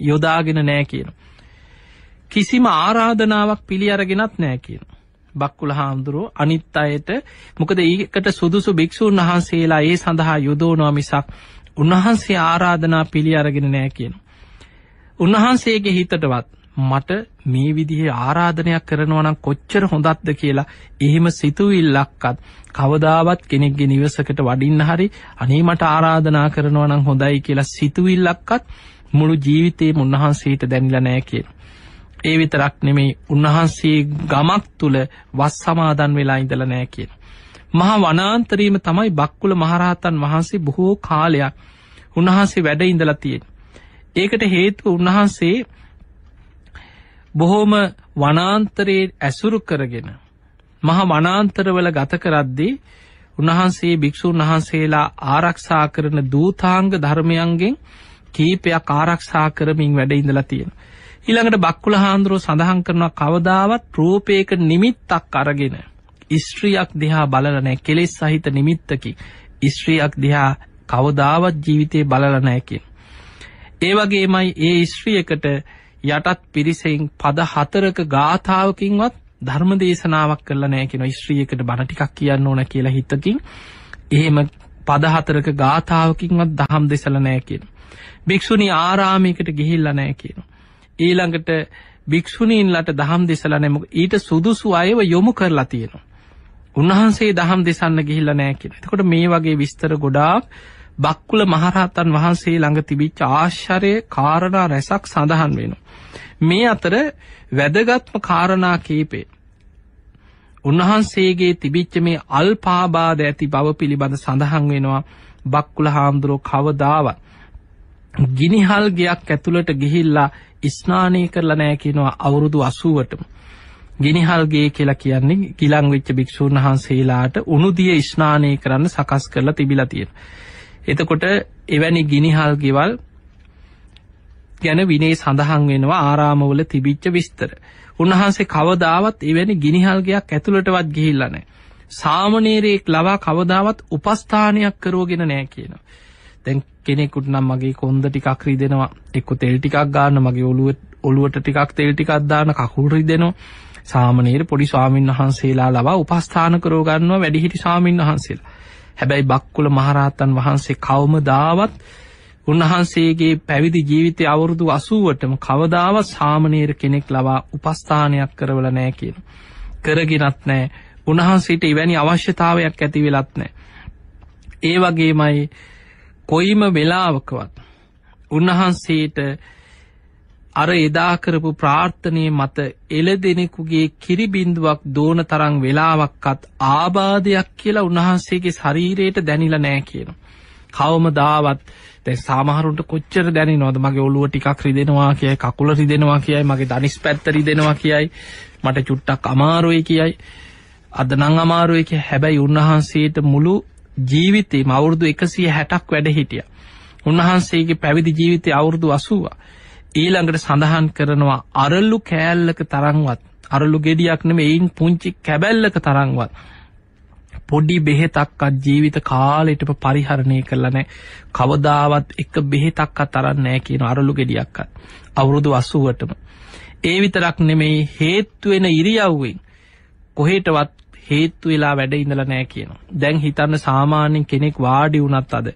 යොදාගෙන නෑ කියන. කිසිම ආරාධනාවක් පිළි අරගෙනත් නෑ කියන. බක්කුල හාමුදුරුව අනිත් අයට මොකද ඒකට සුදුසු භික්‍ෂූන් වහන්සේලා ඒ සඳහා යුදෝනවා මිසක් උන්වහන්සේ ආරාධනා පිළි අරගෙන නෑ කියන. උන්වහන්සේගේ හිතටවත් මට මේ විදිහේ ආරාධනයක් කරනවා නම් කොච්චර හොඳක්ද කියලා එහෙම සිතුවිල්ලක්වත් කවදාවත් කෙනෙක්ගේ නිවසකට වඩින්න හරි අනේ මට ආරාධනා කරනවා නම් හොඳයි කියලා සිතුවිල්ලක්වත් මුළු ජීවිතේම උන්වහන්සේට දැනිලා නැහැ කියලා. ඒ විතරක් නෙමෙයි උන්වහන්සේ ගමක් තුල වස් සමාදන් වෙලා ඉඳලා නැහැ කියලා. මහා වනාන්තරීම තමයි බක්කුල මහරහතන් වහන්සේ බොහෝ කාලයක් උන්වහන්සේ වැඩ ඉඳලා තියෙන්නේ. ඒකට හේතුව උන්වහන්සේ බොහෝම වනාන්තරයේ ඇසුරු කරගෙන මහ වනාන්තරවල ගත කරද්දී උන්වහන්සේ භික්‍ෂූන් වහන්සේලා ආරක්ෂා කරන දූතාංග ධර්මයන්ගෙන් කීපයක් ආරක්ෂා කරමින් වැඩ ඉඳලා තියෙන. ඊළඟට බක්කුල හාන්දුරුව සඳහන් කරනවා කවදාවත් රූපයක නිමිත්තක් අරගෙන ස්ත්‍රියක් දිහා බලලනෑ කෙලෙස් සහිත නිමිත්තකි ස්ත්‍රියක් දිහා කවදාවත් ජීවිතය බලලනෑකින්. ඒ වගේමයි ඒ ස්ත්‍රියකට යටත් පිරිසෙන් පද හතරක ගාථාවකින්වත් ධර්ම දේශනාවක් කරලා නෑ කියන ස්ත්‍රියකට බණ ටිකක් කියන්න ඕන කියලා හිතකින් එහෙම පද හතරක ගාථාවකින්වත් දහම් දෙසලා නෑ කියන. භික්ෂුණී ආරාමයකට ගිහිල්ලා නෑ කියන. ඊළඟට භික්‍ෂුණීන්ලට දහම් දෙසලා නැමක ඊට සුදුසු අයව යොමු කරලා තියෙනවා. උන්වහන්සේ දහම් දෙසන්න ගිහිල්ල නෑකෙන. එතකොට මේ වගේ විස්තර ගොඩාක් බක්කුල මහරහතන් වහන්සේ ළඟ තිබිච් ආශ්චරය කාරණා රැසක් සඳහන් වෙන. මේ අතර වැදගත්ම කාරණා කීපේ. උන්වහන්සේගේ තිබිච්ච මේ අල්පාබාද ඇති බව පිළිබඳ සඳහන් වෙනවා බක්කුල හාමුදුරුව කවදාවත්. ගිනිහල් ගයක් ඇතුළට ගිහිල්ලා ස්නානය කරලා නෑ කියනවා අවුරුදු අසුවටම. ගිනිහල්ගේ කියලා කියන්නේ ගිලං වෙච්ච භික්ෂූන් වහන්සේලාට උණුදිය ස්නානය කරන්න සකස් කරලා තිබිලා තියෙන. එතකොට එවැනි ගිනිහල් ගෙවල් ගැන විනේ සඳහන් වෙනවා ආරාමවල තිබිච්ච විස්තර. උන්වහන්සේ කවදාවත් එවැනි ගිනිහල්ගයක් ඇතුළටවත් ගිහිල්ලා නැහැ. සාමණේරයෙක් ලවා කවදාවත් උපස්ථානයක් කරවගෙන නැහැ කියනවා. දැන් කෙනෙකුට නම් මගේ කොන්ද ටිකක් රිදෙනවා. එක්ක තෙල් ටිකක් ගන්න මගේ ඔළුව ඔළුවට ටිකක් තෙල් ටිකක් දාන කකුල් රිදෙනවා. සාමණේර පොඩි ස්වාමින් වහන්සේලා ලවා උපස්ථාන කරව ගන්නවා වැඩිහිටි ස්වාමින් වහන්සේලා. හැබැයි බක්කුල මහරහතන් වහන්සේ කවමදාවත් උන්වහන්සේගේ පැවිදි ජීවිතය අවුරුදු 80ටම කවදාවත් සාමණේර කෙනෙක් ලවා උපස්ථානයක් කරවල නැහැ කියන. කරගෙනත් නැහැ. උන්වහන්සේට එවැනි අවශ්‍යතාවයක් ඇති වෙලත් නැහැ. ඒ වගේමයි කොයිම වෙලාවකවත් උන්වහන්සේට අර එදා කරපු ප්‍රාර්ථනය මත එළදෙනෙකුගේ කිරිබින්දුවක් දෝන තරම් වෙලාවක්වත් ආබාධයක් කියලා උන්වහන්සේගේ ශරීරයට දැනිලා නෑ කියනවා. කවමදාවත් දැන් සමහරුන්ට කොච්චර දැනෙනවද මගේ ඔළුව ටිකක් රිදෙනවා කියයි කකුල රිදෙනවා කියයි මගේ දනිස් පැත්ත රිදෙනවා කියයි මට චුට්ටක් අමාරුයි කියයි අද නම් අමාරුයි කිය හැබැයි උන්වහන්සේට මුළු ජීවිතේම අවුරුදු 160ක් වැඩ හිටියා උන්වහන්සේගේ පැවිදි ජීවිතය අවුරුදු 80 ඊළඟට සඳහන් කරනවා අරලු කෑල්ලක තරම්වත් අරලු ගෙඩියක් නෙමෙයි එයින් පුංචි කැබැල්ලක තරම්වත් පොඩි බෙහෙතක්වත් ජීවිත කාලෙටම පරිහරණය කරලා නැහැ. කවදාවත් එක බෙහෙතක්වත් අරන් නැහැ කියන අරලු ගෙඩියක්වත්. අවුරුදු 80ටම. ඒ විතරක් නෙමෙයි හේතු වෙන ඉරියව්වෙන් කොහෙටවත් හේතු වෙලා වැඩ ඉඳලා නෑ කියනවා. දැන් හිතන්න සාමාන්‍යයෙන් කෙනෙක් වාඩි වුණත් අද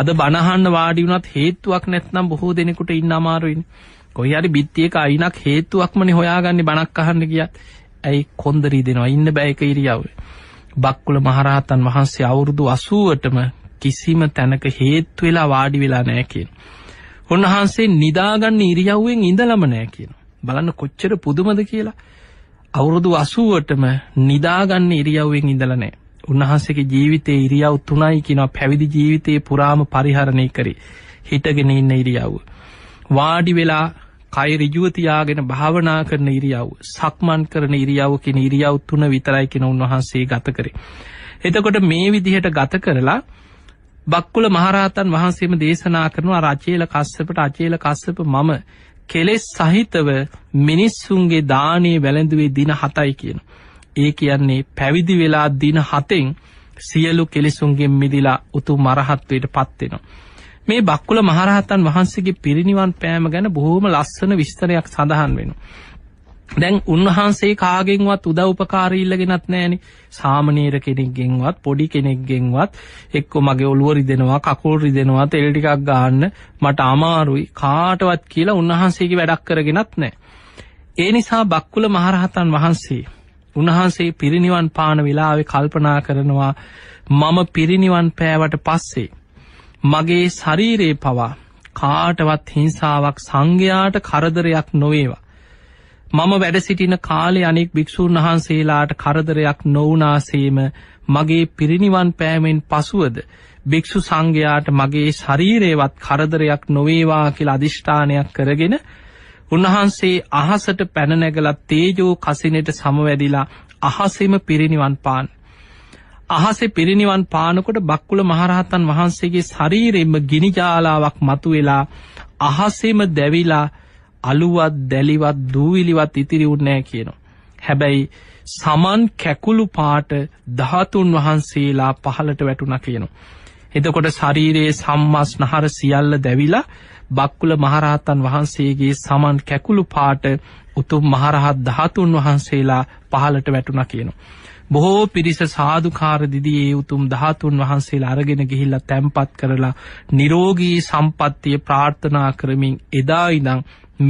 අද බනහන්න වාඩි වුණත් හේතුවක් නැත්නම් බොහෝ දෙනෙකුට ඉන්න අමාරුයිනේ. කොහේ හරි බිත්තියක අයිනක් හේතුවක්මනේ හොයාගන්නේ බණක් අහන්න ගියත්. ඇයි කොන්දරී දෙනවා ඉන්න බෑ ඒක ඉරියව්වේ. බක්කුල මහරහතන් වහන්සේ අවුරුදු අසුවටම කිසිම තැනක හේත්තු වෙලා වාඩි වෙලා නෑ කියෙන්. උන්වහන්සේ නිදාගන්න ඉරියව්වෙන් ඉඳලම නෑ කියන. බලන්න කොච්චර පුදුමද කියලා. අවුරුදු අසුවටම නිදාගන්න ඉරියව්වෙන් ඉඳල නෑ. උන්වහන්සේගේ ජීවිතේ ඉරියව් තුනයි කියෙනවා පැවිදි ජීවිතයේ පුරාම පරිහරණය කරේ හිටගෙන ඉන්න ඉරියව්ව. වාඩි වෙලා කයි ඍජුව තියාගෙන භාවනා කරන ඉරියව් සක්මන් කරන ඉරියව් කියන ඉරියව් තුන විතරයි කියන උන්වහන්සේ ගත කරේ. එතකොට මේ විදිහට ගත කරලා බක්කුල මහරහතන් වහන්සේම දේශනා කරනවා රචේල කස්සපට අචේල කස්සප මම කෙලෙස් සහිතව මිනිස්සුන්ගේ දානයේ වැළඳුවේ දින හතයි කියන. ඒ කියන්නේ පැවිදි වෙලා දින හතෙන් සියලු කෙලෙසුන්ගෙන් මිදිලා උතු මරහත්වයට පත්වෙනවා. මේ බක්කුල මහරහතන් වහන්සේගේ පිරිනිවන් පෑම ගැන බොහෝම ලස්සන විස්තරයක් සඳහන් වෙනවා. දැන් උන්වහන්සේ කාගෙන්වත් උදව්පකාර ඉල්ලගෙනත් නැහෙනි. සාමනීර කෙනෙක්ගෙන්වත් පොඩි කෙනෙක්ගෙන්වත් එක්ක මගේ ඔළුව රිදෙනවා, කකුල් රිදෙනවා, තෙල් ටිකක් ගන්න මට අමාරුයි කාටවත් කියලා උන්වහන්සේගේ වැඩක් කරගෙනත් නැහැ. ඒ නිසා බක්කුල මහරහතන් වහන්සේ උන්වහන්සේ පිරිනිවන් පාන වෙලාවේ කල්පනා කරනවා මම පිරිනිවන් පෑවට පස්සේ මගේ ශරීරයේ පවා කාටවත් හිංසාවක් සංඝයාට කරදරයක් නොවේවා. මම වැඩ සිටින කාලේ අනෙක් භික්‍ෂූන් වහන්සේලාට කරදරයක් නොවනාසේම මගේ පිරිනිවන් පෑමෙන් පසුවද භික්‍ෂු සංඝයාට මගේ ශරීරයවත් කරදරයක් නොවේවා කියල අධිෂ්ඨානයක් කරගෙන උන්වහන්සේ අහසට පැනනැගලත් තේජෝ කසිනට සමවැදිලා අහසෙම පිරිනිවන් පාන්න. අහසේ පිරිනිවන් පානකොට බක්කුල මහරහතන් වහන්සේගේ ශරීරෙම ගිනිජාලාවක් මතු වෙලා අහසෙම දැවිලා අලුවත් දැලිවත් දූවිලිවත් ඉතිරි උන්නෑ කියනවා. හැබැයි සමන් කැකුළු පාට ධාතුන් වහන්සේලා පහලට වැටුණ කියනවා. එතකොට ශරීරයේ සම්මස් නහර සියල්ල දැවිලා බක්කුල මහරහතන් වහන්සේගේ සමන් කැකුළු පාට උතුම් මහරහත් ධාතුන් වහන්සේලා පහලට වැටුණ කියනවා. බොහෝ පිරිස සාධකාර දිදී ඒ උතුම් ධාතුන් වහන්සේලා අරගෙන ගිහිල්ල තැම්පත් කරලා නිරෝගී සම්පත්තිය ප්‍රාර්ථනා කරමින් එදා ඉදං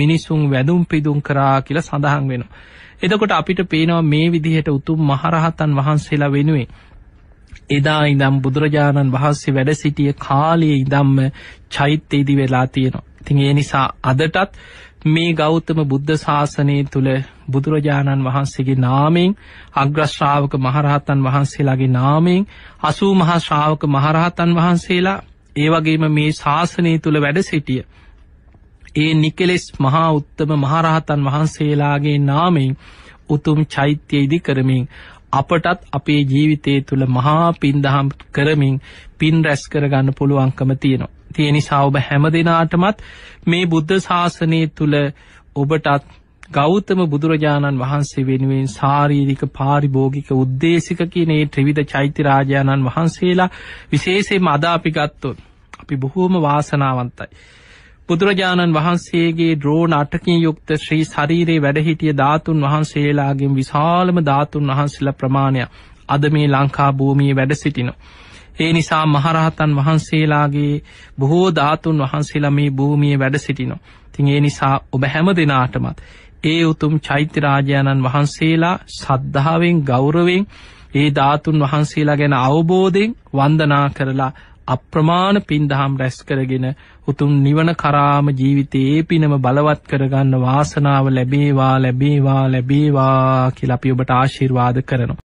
මිනිසුන් වැදුම් පිදුම් කරා කියලා සඳහන් වෙන. එදකොට අපිට පේනවා මේ විදිහට උතුම් මහරහතන් වහන්සේලා වෙනුවේ. එදා ඉඳම් බුදුරජාණන් වහන්සේ වැඩ සිටිය කාලයේ ඉදම්ම චෛත්‍යයේදි වෙලා තියෙනවා. ඉතින් ඒ නිසා අදටත් මේ ගෞතම බුද්ධ ශාසනය තුළ බුදුරජාණන් වහන්සේගේ නාමෙන් අග්‍රශ්‍රාවක මහරහතන් වහන්සේලාගේ නාමෙන් අසූ මහා ශ්‍රාවක මහරහතන් වහන්සේලා ඒවගේම මේ ශාසනය තුළ වැඩ සිටිය. ඒ නිකෙලෙස් මහා උත්තම මහරහතන් වහන්සේලාගේ නාමෙන් උතුම් චෛත්‍ය ඉදි කරමින් අපටත් අපේ ජීවිතය තුළ මහා පින්දහම් කරමින් පින් රැස් කරගන්න පුළුවන්කම තියෙනවා. තියෙන නිසා ඔබ හැම දෙනාටමත් මේ බුද්ධ ශාසනය තුළ ඔබටත් ගෞතම බුදුරජාණන් වහන්සේ වෙනුවෙන් සාරීරික පාරිභෝගික උද්දේශික කියන ඒ ත්‍රිවිධ චෛත්‍යරාජාණන් වහන්සේලා විශේෂයෙන්ම අද අපි ගත්තොත් අපි බොහෝම වාසනාවන්තයි. බුදුරජාණන් වහන්සේගේ ඩ්‍රෝන් අටකින් යුක්ත ශ්‍රී ශරීරයේ වැඩ හිටිය ධාතුන් වහන්සේලාගෙන් විශාලම ධාතුන් වහන්සේලා ප්‍රමාණයක් අද මේ ලංකා භූමියේ වැඩ සිටිනවා. ඒ නිසා මහරහතන් වහන්සේලාගේ බොහෝ ධාතුන් වහන්සේලා මේ භූමිය වැඩ සිටිනෝ. තින් ඒ නිසා ඔබ හැම දෙනාටමත් ඒ උතුම් චෛත්‍යරාජාණන් වහන්සේලා සද්ධාවෙන් ගෞරවෙන් ඒ ධාතුන් වහන්සේලා ගැන අවබෝධයෙන් වන්දනා කරලා අප්‍රමාණ පින්දහම් රැස් කරගෙන උතුම් නිවන කරාම ජීවිතයේ ඒ පිනම බලවත් කරගන්න වාසනාව ලැබේවා ලැබේවා ලැබේවා කියලා අපි ඔබට ආශිර්වාද කරනවා.